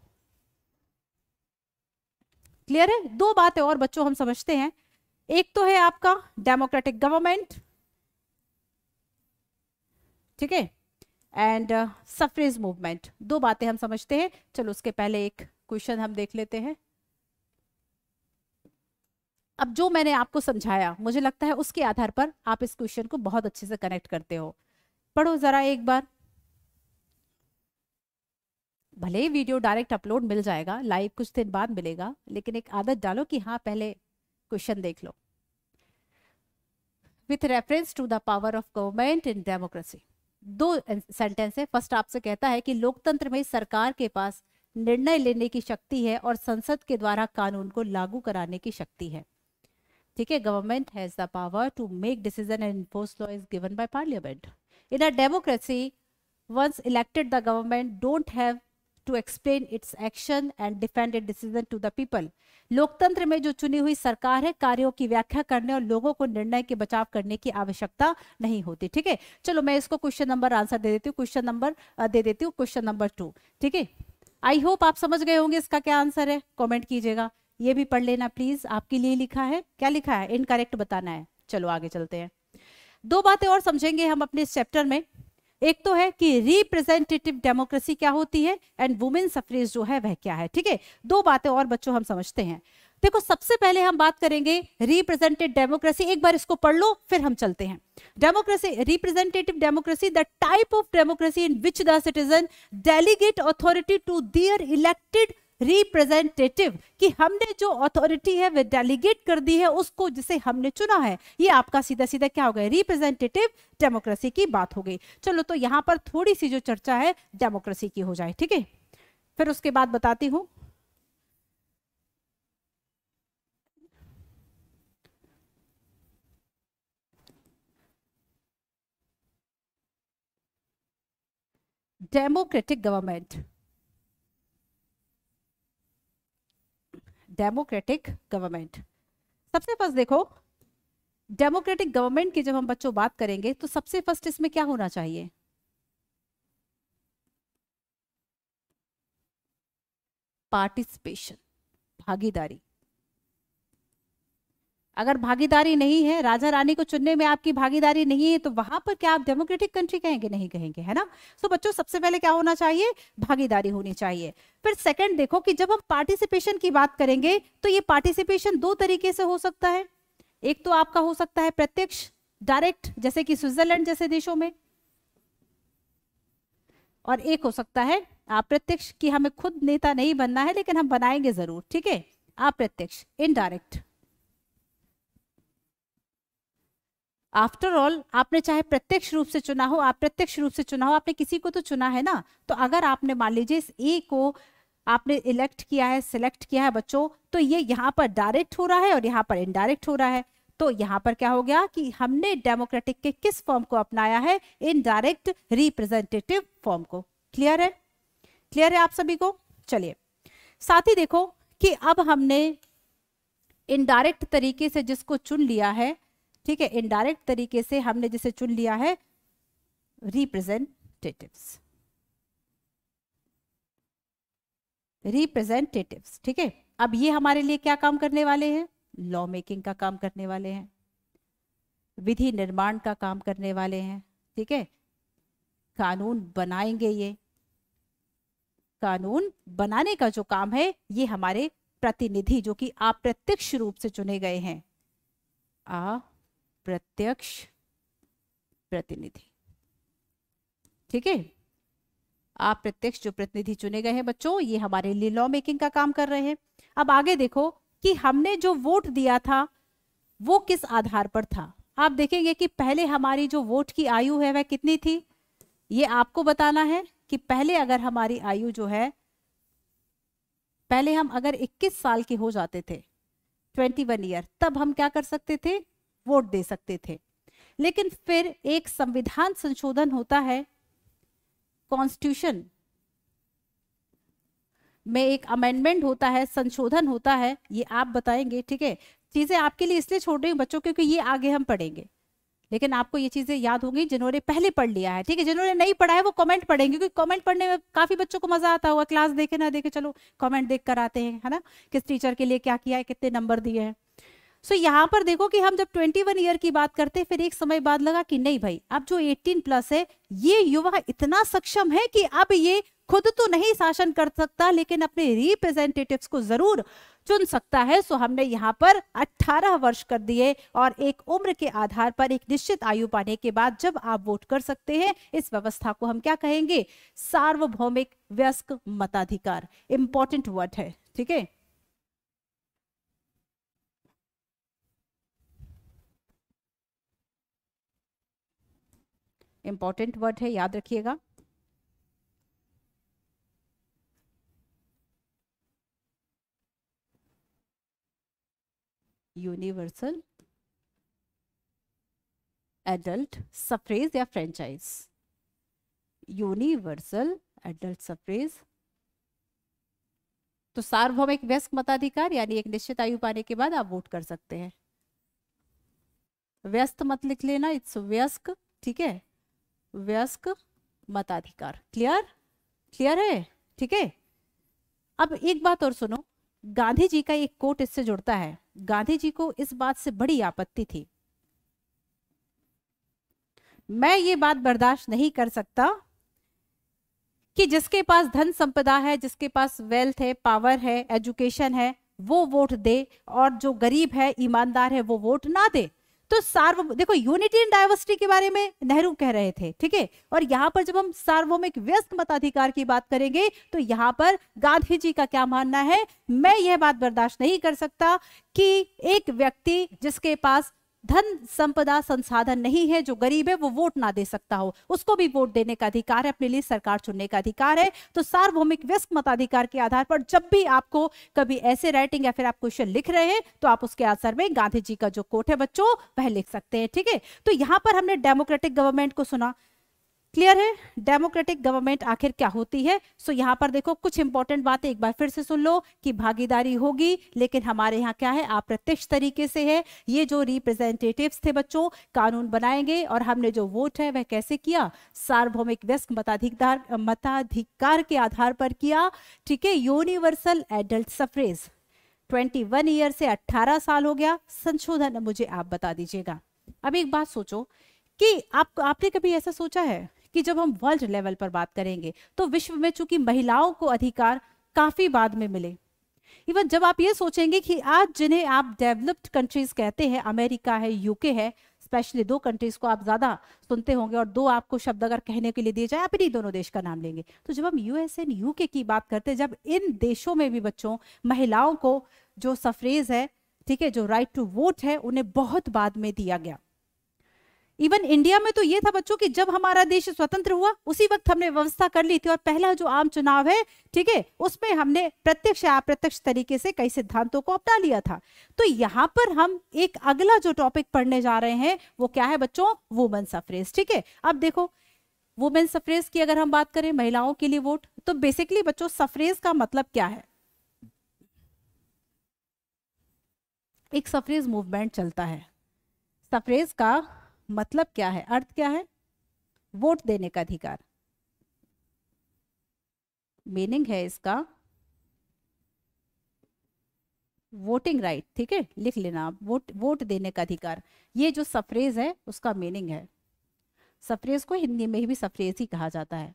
क्लियर है दो बातें और बच्चों हम समझते हैं एक तो है आपका डेमोक्रेटिक गवर्नमेंट ठीक है एंड सफरेज मूवमेंट दो बातें हम समझते हैं चलो उसके पहले एक क्वेश्चन हम देख लेते हैं अब जो मैंने आपको समझाया मुझे लगता है उसके आधार पर आप इस क्वेश्चन को बहुत अच्छे से कनेक्ट करते हो पढ़ो जरा एक बार भले ही वीडियो डायरेक्ट अपलोड मिल जाएगा लाइव कुछ दिन बाद मिलेगा लेकिन एक आदत डालो कि हाँ पहले क्वेश्चन देख लो with reference to the power of government in democracy दो सेंटेंस है फर्स्ट आपसे कहता है कि लोकतंत्र में सरकार के पास निर्णय लेने की शक्ति है और संसद के द्वारा कानून को लागू कराने की शक्ति है ठीक है government has the power to make decision and enforce law is given by parliament in a democracy once elected the government don't have to explain its action and defend its decision to the people. लोकतंत्र में जो चुनी हुई सरकार है कार्यों की व्याख्या करने और लोगों को निर्णय के बचाव करने की आवश्यकता नहीं होती ठीक है चलो मैं इसको क्वेश्चन नंबर आंसर दे देती हूँ क्वेश्चन नंबर दे देती हूँ क्वेश्चन नंबर टू ठीक है आई होप आप समझ गए होंगे इसका क्या आंसर है कॉमेंट कीजिएगा ये भी पढ़ लेना प्लीज आपके लिए लिखा है क्या लिखा है इनकरेक्ट बताना है चलो आगे चलते हैं दो बातें और समझेंगे हम अपने इस चैप्टर में एक तो है कि रिप्रेजेंटेटिव डेमोक्रेसी क्या होती है एंड वुमेन सफरेज जो है वह क्या है ठीक है दो बातें और बच्चों हम समझते हैं देखो सबसे पहले हम बात करेंगे रिप्रेजेंटेड डेमोक्रेसी एक बार इसको पढ़ लो फिर हम चलते हैं democracy representative democracy the type of democracy in which the citizen delegate authority to their elected representative कि हमने जो अथॉरिटी है वे डेलीगेट कर दी है उसको जिसे हमने चुना है ये आपका सीधा सीधा क्या हो गया रिप्रेजेंटेटिव डेमोक्रेसी की बात हो गई चलो तो यहाँ पर थोड़ी सी जो चर्चा है डेमोक्रेसी की हो जाए ठीक है फिर उसके बाद बताती हूँ डेमोक्रेटिक गवर्नमेंट डेमोक्रेटिक गवर्नमेंट सबसे फर्स्ट देखो डेमोक्रेटिक गवर्नमेंट की जब हम बच्चों बात करेंगे तो सबसे फर्स्ट इसमें क्या होना चाहिए पार्टिसिपेशन भागीदारी अगर भागीदारी नहीं है राजा रानी को चुनने में आपकी भागीदारी नहीं है तो वहां पर क्या आप डेमोक्रेटिक कंट्री कहेंगे नहीं कहेंगे है ना सो so, बच्चों सबसे पहले क्या होना चाहिए भागीदारी होनी चाहिए फिर सेकंड देखो कि जब हम पार्टिसिपेशन की बात करेंगे तो ये पार्टिसिपेशन दो तरीके से हो सकता है एक तो आपका हो सकता है प्रत्यक्ष डायरेक्ट जैसे कि स्विट्जरलैंड जैसे देशों में और एक हो सकता है अप्रत्यक्ष कि हमें खुद नेता नहीं बनना है लेकिन हम बनाएंगे जरूर ठीक है अप्रत्यक्ष इनडायरेक्ट आफ्टर ऑल आपने चाहे प्रत्यक्ष रूप से चुना हो आप प्रत्यक्ष रूप से चुना हो आपने किसी को तो चुना है ना तो अगर आपने मान लीजिए इस ए को आपने इलेक्ट किया है सिलेक्ट किया है बच्चों तो ये यहाँ पर डायरेक्ट हो रहा है और यहाँ पर इनडायरेक्ट हो रहा है तो यहाँ पर क्या हो गया कि हमने डेमोक्रेटिक के किस फॉर्म को अपनाया है इनडायरेक्ट रिप्रेजेंटेटिव फॉर्म को क्लियर है क्लियर है आप सभी को चलिए साथ ही देखो कि अब हमने इनडायरेक्ट तरीके से जिसको चुन लिया है ठीक है इनडायरेक्ट तरीके से हमने जिसे चुन लिया है रिप्रेजेंटेटिव्स रिप्रेजेंटेटिव्स ठीक है अब ये हमारे लिए क्या काम करने वाले हैं लॉ मेकिंग का काम करने वाले हैं विधि निर्माण का काम करने वाले हैं ठीक है कानून बनाएंगे ये कानून बनाने का जो काम है ये हमारे प्रतिनिधि जो कि प्रत्यक्ष रूप से चुने गए हैं आ प्रत्यक्ष प्रतिनिधि ठीक है आप प्रत्यक्ष जो प्रतिनिधि चुने गए हैं बच्चों ये हमारे लिए लॉ मेकिंग का काम कर रहे हैं अब आगे देखो कि हमने जो वोट दिया था वो किस आधार पर था आप देखेंगे कि पहले हमारी जो वोट की आयु है वह कितनी थी ये आपको बताना है कि पहले अगर हमारी आयु जो है पहले हम अगर 21 साल के हो जाते थे 21 ईयर तब हम क्या कर सकते थे वोट दे सकते थे लेकिन फिर एक संविधान संशोधन होता है कॉन्स्टिट्यूशन में एक अमेंडमेंट होता है संशोधन होता है ये आप बताएंगे ठीक है चीजें आपके लिए इसलिए छोड़ रही हूँ बच्चों क्योंकि ये आगे हम पढ़ेंगे लेकिन आपको ये चीजें याद होंगी जिन्होंने पहले पढ़ लिया है ठीक है जिन्होंने नहीं पढ़ा है वो कमेंट पढ़ेंगे क्योंकि कमेंट पढ़ने में काफी बच्चों को मजा आता होगा क्लास देखे ना देखे चलो कमेंट देख कर आते हैं है ना किस टीचर के लिए क्या किया है कितने नंबर दिए हैं सो so, यहाँ पर देखो कि हम जब 21 ईयर की बात करते फिर एक समय बाद लगा कि नहीं भाई अब जो 18 प्लस है ये युवा इतना सक्षम है कि अब ये खुद तो नहीं शासन कर सकता लेकिन अपने रिप्रेजेंटेटिव्स को जरूर चुन सकता है सो हमने यहाँ पर 18 वर्ष कर दिए और एक उम्र के आधार पर एक निश्चित आयु पाने के बाद जब आप वोट कर सकते हैं इस व्यवस्था को हम क्या कहेंगे सार्वभौमिक व्यस्क मताधिकार इंपॉर्टेंट वर्ड है ठीक है इंपॉर्टेंट वर्ड है याद रखिएगा यूनिवर्सल एडल्ट सफ्रेज या फ्रेंचाइज यूनिवर्सल एडल्ट सफ्रेज तो सार्वभौमिक व्यस्क मताधिकार यानी एक निश्चित आयु पाने के बाद आप वोट कर सकते हैं व्यस्त मत लिख लेना इट्स व्यस्क ठीक है व्यस्क मताधिकार क्लियर क्लियर है ठीक है अब एक बात और सुनो गांधी जी का एक कोट इससे जुड़ता है गांधी जी को इस बात से बड़ी आपत्ति थी मैं ये बात बर्दाश्त नहीं कर सकता कि जिसके पास धन संपदा है जिसके पास वेल्थ है पावर है एजुकेशन है वो वोट दे और जो गरीब है ईमानदार है वो वोट ना दे तो सार्व देखो यूनिटी एंड डायवर्सिटी के बारे में नेहरू कह रहे थे ठीक है और यहाँ पर जब हम सार्वभौमिक व्यस्त मताधिकार की बात करेंगे तो यहाँ पर गांधी जी का क्या मानना है मैं यह बात बर्दाश्त नहीं कर सकता कि एक व्यक्ति जिसके पास धन संपदा संसाधन नहीं है जो गरीब है वो वोट ना दे सकता हो उसको भी वोट देने का अधिकार है अपने लिए सरकार चुनने का अधिकार है तो सार्वभौमिक व्यस्क मताधिकार के आधार पर जब भी आपको कभी ऐसे राइटिंग या फिर आप क्वेश्चन लिख रहे हैं तो आप उसके आंसर में गांधी जी का जो कोट है बच्चों वह लिख सकते हैं ठीक है तो यहां पर हमने डेमोक्रेटिक गवर्नमेंट को सुना क्लियर है डेमोक्रेटिक गवर्नमेंट आखिर क्या होती है सो so, यहाँ पर देखो कुछ इंपॉर्टेंट बातें एक बार फिर से सुन लो कि भागीदारी होगी लेकिन हमारे यहाँ क्या है अप्रत्यक्ष तरीके से है ये जो रिप्रेजेंटेटिव्स थे बच्चों कानून बनाएंगे और हमने जो वोट है वह कैसे किया सार्वभौमिक व्यस्क मताधिकार मताधिकार के आधार पर किया ठीक है universal adult suffrage one year से अट्ठारह साल हो गया संशोधन मुझे आप बता दीजिएगा अब एक बात सोचो कि आप आपने कभी ऐसा सोचा है कि जब हम वर्ल्ड लेवल पर बात करेंगे तो विश्व में चूंकि महिलाओं को अधिकार काफी बाद में मिले इवन जब आप ये सोचेंगे कि आज जिन्हें आप डेवलप्ड कंट्रीज कहते हैं अमेरिका है यूके है स्पेशली दो कंट्रीज को आप ज्यादा सुनते होंगे और दो आपको शब्द अगर कहने के लिए दिए जाए आप इन दोनों देश का नाम लेंगे तो जब हम यूएस एंड यूके की बात करते हैं जब इन देशों में भी बच्चों महिलाओं को जो सफरेज है ठीक है जो राइट टू वोट है उन्हें बहुत बाद में दिया गया इवन इंडिया में तो ये था बच्चों कि जब हमारा देश स्वतंत्र हुआ उसी वक्त हमने व्यवस्था कर ली थी और पहला जो आम चुनाव है ठीक है उसमें हमने प्रत्यक्ष या अप्रत्यक्ष तरीके से कई सिद्धांतों को अपना लिया था तो यहाँ पर हम एक अगला जो टॉपिक पढ़ने जा रहे हैं वो क्या है बच्चों वुमेन सफरेज ठीक है अब देखो वुमेन सफरेज की अगर हम बात करें महिलाओं के लिए वोट तो बेसिकली बच्चों सफरेज का मतलब क्या है एक सफरेज मूवमेंट चलता है सफरेज का मतलब क्या है अर्थ क्या है वोट देने का अधिकार मीनिंग है इसका वोटिंग राइट ठीक है लिख लेना आप वोट वोट देने का अधिकार ये जो सफ्रेज है उसका मीनिंग है सफ्रेज को हिंदी में भी सफ्रेज ही कहा जाता है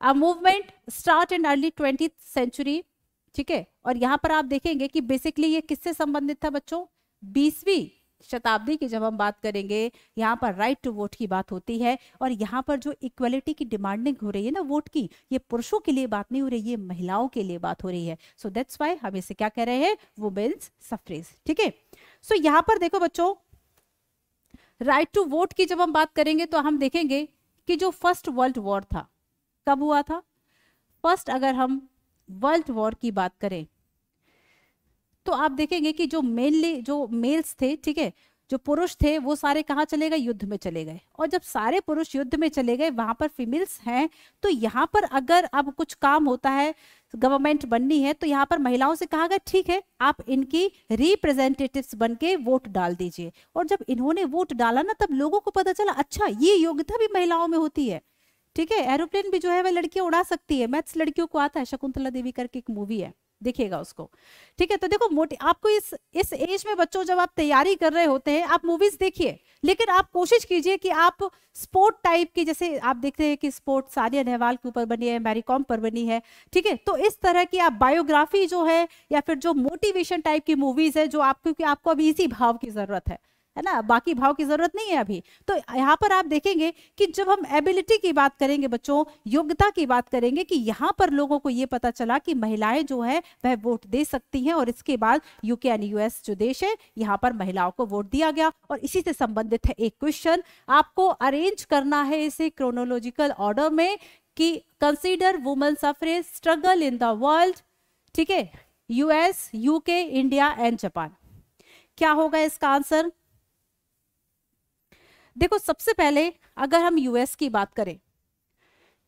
a movement start in early twenty century ठीक है और यहां पर आप देखेंगे कि बेसिकली ये किससे संबंधित था बच्चों बीसवीं शताब्दी की जब हम बात करेंगे यहाँ पर राइट टू वोट की बात होती है और यहाँ पर जो इक्वलिटी की डिमांडिंग हो रही है ना वोट की ये पुरुषों के लिए बात नहीं हो रही ये महिलाओं के लिए बात हो रही है सो दैट्स वाई हम इसे क्या कह रहे हैं वुमेन्स सफरेज ठीक है सो यहाँ पर देखो बच्चों राइट टू वोट की जब हम बात करेंगे तो हम देखेंगे कि जो फर्स्ट वर्ल्ड वॉर था कब हुआ था फर्स्ट अगर हम वर्ल्ड वॉर की बात करें तो आप देखेंगे कि जो मेनली जो मेल्स थे ठीक है जो पुरुष थे वो सारे कहाँ चले गए युद्ध में चले गए और जब सारे पुरुष युद्ध में चले गए वहां पर फीमेल्स हैं तो यहाँ पर अगर अब कुछ काम होता है गवर्नमेंट बननी है तो यहाँ पर महिलाओं से कहा गया ठीक है आप इनकी रिप्रेजेंटेटिव बन के वोट डाल दीजिए और जब इन्होंने वोट डाला ना तब लोगों को पता चला अच्छा ये योग्यता भी महिलाओं में होती है ठीक है एरोप्लेन भी जो है वह लड़कियां उड़ा सकती है मैथ्स लड़कियों को आता है शकुंतला देवी करके एक मूवी है दिखेगा उसको ठीक है तो देखो मोटी आपको इस इस एज में बच्चों जब आप तैयारी कर रहे होते हैं आप मूवीज देखिए लेकिन आप कोशिश कीजिए कि आप स्पोर्ट टाइप की जैसे आप देखते हैं कि स्पोर्ट सानिया नेहवाल के ऊपर बनी है कॉम पर बनी है ठीक है तो इस तरह की आप बायोग्राफी जो है या फिर जो मोटिवेशन टाइप की मूवीज है जो आप क्योंकि आपको अब इसी भाव की जरूरत है है ना बाकी भाव की जरूरत नहीं है अभी तो यहाँ पर आप देखेंगे कि जब हम एबिलिटी की बात करेंगे बच्चों योग्यता की बात करेंगे कि यहाँ पर लोगों को ये पता चला कि महिलाएं जो है वह वोट दे सकती हैं और इसके बाद यूके एंड यूएस जो देश है यहाँ पर महिलाओं को वोट दिया गया और इसी से संबंधित है एक क्वेश्चन आपको अरेन्ज करना है इसे क्रोनोलॉजिकल ऑर्डर में कि consider women suffrage struggle in the world ठीक है US UK India and Japan क्या होगा इसका आंसर देखो सबसे पहले अगर हम यूएस की बात करें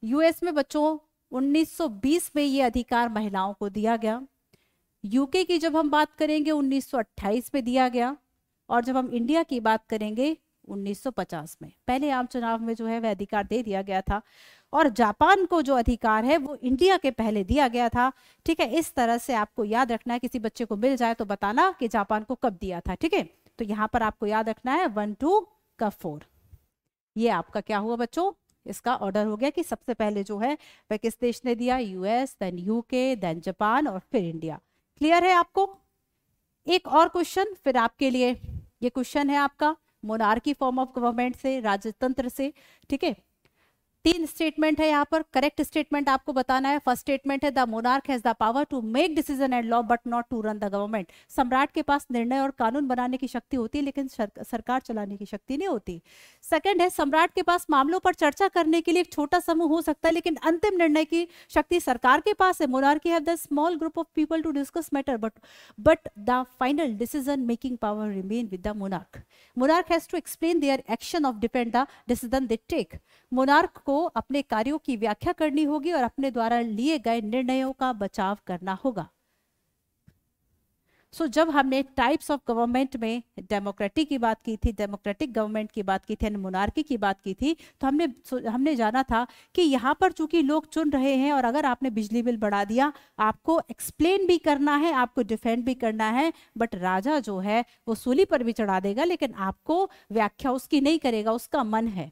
यूएस में बच्चों 1920 में ये अधिकार महिलाओं को दिया गया यूके की जब हम बात करेंगे 1928 में दिया गया और जब हम इंडिया की बात करेंगे 1950 में पहले आम चुनाव में जो है वह अधिकार दे दिया गया था और जापान को जो अधिकार है वो इंडिया के पहले दिया गया था ठीक है इस तरह से आपको याद रखना है किसी बच्चे को मिल जाए तो बताना कि जापान को कब दिया था ठीक है तो यहाँ पर आपको याद रखना है वन टू का फोर ये आपका क्या हुआ बच्चों इसका ऑर्डर हो गया कि सबसे पहले जो है वह किस देश ने दिया US then UK then Japan और फिर इंडिया क्लियर है आपको एक और क्वेश्चन फिर आपके लिए ये क्वेश्चन है आपका मोनार्की फॉर्म ऑफ गवर्नमेंट से राजतंत्र से ठीक है तीन स्टेटमेंट है यहाँ पर करेक्ट स्टेटमेंट आपको बताना है फर्स्ट स्टेटमेंट है the monarch has the power to make decision and law but not to run the government सम्राट के पास निर्णय और कानून बनाने की शक्ति होती है लेकिन सरकार चलाने की शक्ति नहीं होती सेकेंड है सम्राट के पास मामलों पर चर्चा करने के लिए एक छोटा समूह हो सकता है लेकिन अंतिम निर्णय की शक्ति सरकार के पास है monarchy have the small group of people to discuss matter but but the final decision making power remain with the monarch monarch has to explain their action of depend the decision they take monarch को अपने कार्यों की व्याख्या करनी होगी और अपने द्वारा लिए गए निर्णयों का बचाव करना होगा सो so, जब हमने टाइप्स ऑफ गवर्नमेंट में डेमोक्रेटिक की बात की थी डेमोक्रेटिक गवर्नमेंट की बात की थी एंड मोनार्की की बात की थी तो हमने हमने जाना था कि यहाँ पर चूंकि लोग चुन रहे हैं और अगर आपने बिजली बिल बढ़ा दिया आपको एक्सप्लेन भी करना है आपको डिफेंड भी करना है बट राजा जो है वो सूली पर भी चढ़ा देगा लेकिन आपको व्याख्या उसकी नहीं करेगा उसका मन है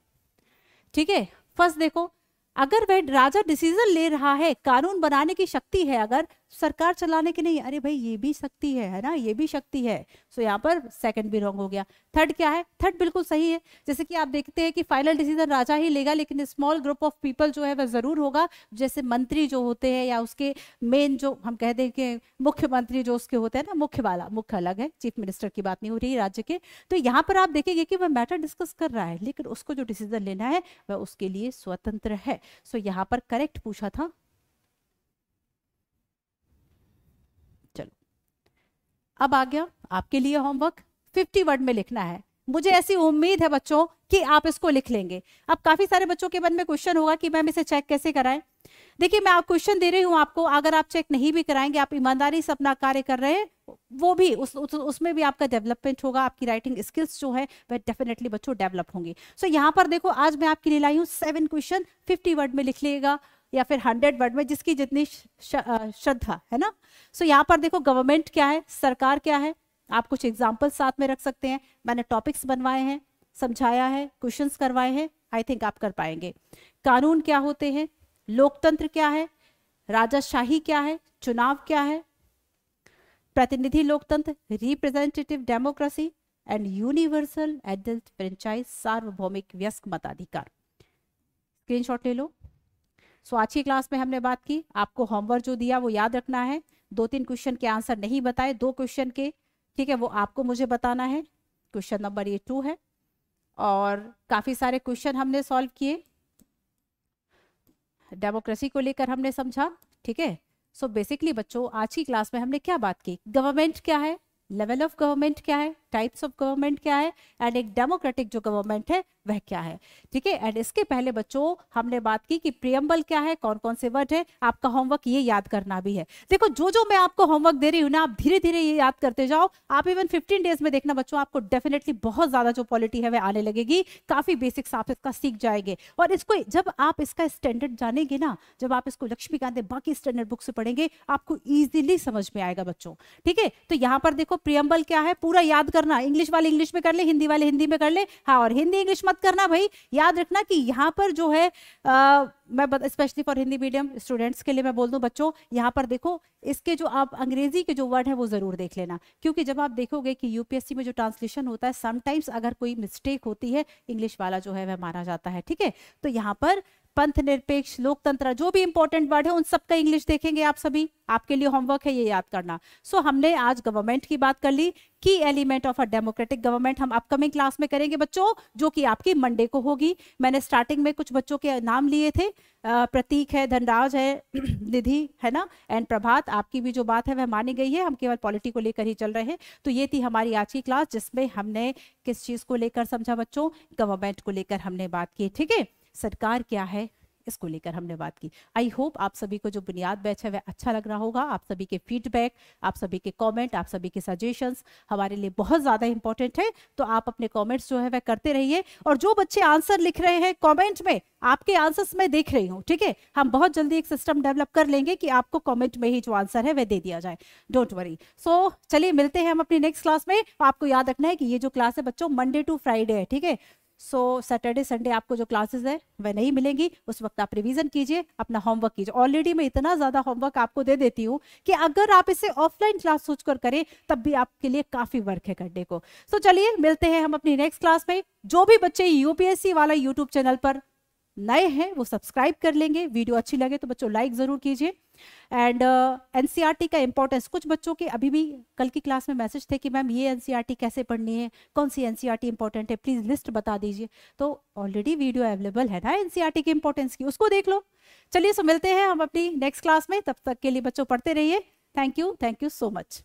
ठीक है फर्स्ट देखो अगर वह राजा डिसीजन ले रहा है कानून बनाने की शक्ति है अगर सरकार चलाने की नहीं अरे भाई ये भी शक्ति है है ना ये भी शक्ति है सो so, यहाँ पर सेकंड भी रॉन्ग हो गया थर्ड क्या है थर्ड बिल्कुल सही है जैसे कि आप देखते हैं कि फाइनल डिसीजन राजा ही लेगा लेकिन स्मॉल ग्रुप ऑफ पीपल जो है वह जरूर होगा जैसे मंत्री जो होते हैं या उसके मेन जो हम कह दें कि मुख्यमंत्री जो उसके होते हैं ना मुख्य वाला मुख्य अलग है चीफ मिनिस्टर की बात नहीं हो रही राज्य के तो यहाँ पर आप देखेंगे कि वह मैटर डिस्कस कर रहा है लेकिन उसको जो डिसीजन लेना है वह उसके लिए स्वतंत्र है सो यहाँ पर करेक्ट पूछा था अब आ गया आपके लिए होमवर्क 50 वर्ड में लिखना है मुझे ऐसी उम्मीद है बच्चों कि आप इसको लिख लेंगे अब काफी सारे बच्चों के मन में क्वेश्चन होगा कि मैम इसे चेक कैसे कराएं देखिए मैं आप क्वेश्चन दे रही हूँ आपको अगर आप चेक नहीं भी कराएंगे आप ईमानदारी से अपना कार्य कर रहे हैं वो भी उस, उस उसमें भी आपका डेवलपमेंट होगा आपकी राइटिंग स्किल्स जो है वह डेफिनेटली बच्चों डेवलप होंगे सो so, यहाँ पर देखो आज मैं आपके लिए लाई हूँ सेवन क्वेश्चन फिफ्टी वर्ड में लिख लिएगा या फिर हंड्रेड वर्ड में जिसकी जितनी श्रद्धा है ना सो so, यहाँ पर देखो गवर्नमेंट क्या है सरकार क्या है आप कुछ एग्जाम्पल साथ में रख सकते हैं मैंने टॉपिक्स बनवाए हैं समझाया है क्वेश्चन करवाए हैं आई थिंक आप कर पाएंगे कानून क्या होते हैं लोकतंत्र क्या है राजाशाही क्या है चुनाव क्या है प्रतिनिधि लोकतंत्र representative democracy and universal adult franchise सार्वभौमिक व्यस्क मताधिकार स्क्रीनशॉट ले लो सो आज की क्लास में हमने बात की आपको होमवर्क जो दिया वो याद रखना है दो तीन क्वेश्चन के आंसर नहीं बताए दो क्वेश्चन के ठीक है वो आपको मुझे बताना है क्वेश्चन नंबर ये टू है और काफ़ी सारे क्वेश्चन हमने सॉल्व किए डेमोक्रेसी को लेकर हमने समझा ठीक है सो बेसिकली बच्चों आज की क्लास में हमने क्या बात की गवर्नमेंट क्या है लेवल ऑफ गवर्नमेंट क्या है टाइप्स ऑफ गवर्नमेंट क्या है एंड एक डेमोक्रेटिक जो गवर्नमेंट है वह क्या है ठीक है एंड इसके पहले बच्चों हमने बात की कि प्रियम्बल क्या है कौन कौन से वर्ड है आपका होमवर्क ये याद करना भी है देखो जो जो मैं आपको होमवर्क दे रही हूँ ना आप धीरे धीरे ये याद करते जाओ आप इवन फिफ्टीन डेज में देखना बच्चों आपको डेफिनेटली बहुत ज्यादा जो पॉलिटी है वह आने लगेगी काफी बेसिक्स आप इसका सीख जाएंगे और इसको जब आप इसका स्टैंडर्ड जानेंगे ना जब आप इसको लक्ष्मी लक्ष्मीकांत बाकी स्टैंडर्ड बुक से पढ़ेंगे आपको ईजिली समझ में आएगा बच्चों ठीक है तो यहाँ पर देखो प्रियम्बल क्या है पूरा याद कर करना इंग्लिश वाले इंग्लिश में कर ले हिंदी वाले हिंदी में कर ले हाँ और हिंदी इंग्लिश मत करना भाई याद रखना कि यहाँ पर जो है आ, मैं specially for Hindi medium students के लिए मैं बोल दूँ बच्चों यहाँ पर देखो इसके जो आप अंग्रेजी के जो वर्ड है वो जरूर देख लेना क्योंकि जब आप देखोगे कि यूपीएससी में जो ट्रांसलेशन होता है समटाइम्स अगर कोई मिस्टेक होती है इंग्लिश वाला जो है वह माना जाता है ठीक है तो यहाँ पर पंथ निरपेक्ष लोकतंत्र जो भी इंपॉर्टेंट वर्ड है उन सबका इंग्लिश देखेंगे आप सभी आपके लिए होमवर्क है ये याद करना सो so, हमने आज गवर्नमेंट की बात कर ली की element of a democratic government हम अपकमिंग क्लास में करेंगे बच्चों जो कि आपकी मंडे को होगी मैंने स्टार्टिंग में कुछ बच्चों के नाम लिए थे प्रतीक है धनराज है *clears throat* निधि है ना एंड प्रभात आपकी भी जो बात है वह मानी गई है हम केवल पॉलिटी को लेकर ही चल रहे हैं तो ये थी हमारी आज की क्लास जिसमें हमने किस चीज को लेकर समझा बच्चों गवर्नमेंट को लेकर हमने बात की ठीक है सरकार क्या है इसको लेकर हमने बात की आई होप आप सभी को जो बुनियाद बैच है वह अच्छा लग रहा होगा आप सभी के फीडबैक आप सभी के कमेंट आप सभी के सजेशंस हमारे लिए बहुत ज़्यादा इंपॉर्टेंट है तो आप अपने कमेंट्स जो है वह करते रहिए और जो बच्चे आंसर लिख रहे हैं कॉमेंट में आपके आंसर्स मैं देख रही हूँ ठीक है हम बहुत जल्दी एक सिस्टम डेवलप कर लेंगे कि आपको कॉमेंट में ही जो आंसर है वह दे दिया जाए डोंट वरी सो चलिए मिलते हैं हम अपनी नेक्स्ट क्लास में आपको याद रखना है कि ये जो क्लास है बच्चों मंडे टू फ्राइडे है ठीक है सो सैटरडे संडे आपको जो क्लासेस है वह नहीं मिलेंगी उस वक्त आप रिवीजन कीजिए अपना होमवर्क कीजिए ऑलरेडी मैं इतना ज़्यादा होमवर्क आपको दे देती हूँ कि अगर आप इसे ऑफलाइन क्लास सोचकर करें तब भी आपके लिए काफ़ी वर्क है करने को सो so, चलिए मिलते हैं हम अपनी नेक्स्ट क्लास में जो भी बच्चे यूपीएससी वाला यूट्यूब चैनल पर नए हैं वो सब्सक्राइब कर लेंगे वीडियो अच्छी लगे तो बच्चों लाइक ज़रूर कीजिए एंड एनसीईआरटी uh, e का इंपॉर्टेंस कुछ बच्चों के अभी भी कल की क्लास में मैसेज थे कि मैम ये एनसीईआरटी e कैसे पढ़नी है कौन सी एनसीईआरटी इंपॉर्टेंट e है प्लीज़ लिस्ट बता दीजिए तो ऑलरेडी वीडियो अवेलेबल है ना एनसीईआरटी के इंपॉर्टेंस की उसको देख लो चलिए सो मिलते हैं हम अपनी नेक्स्ट क्लास में तब तक के लिए बच्चों पढ़ते रहिए thank you thank you so much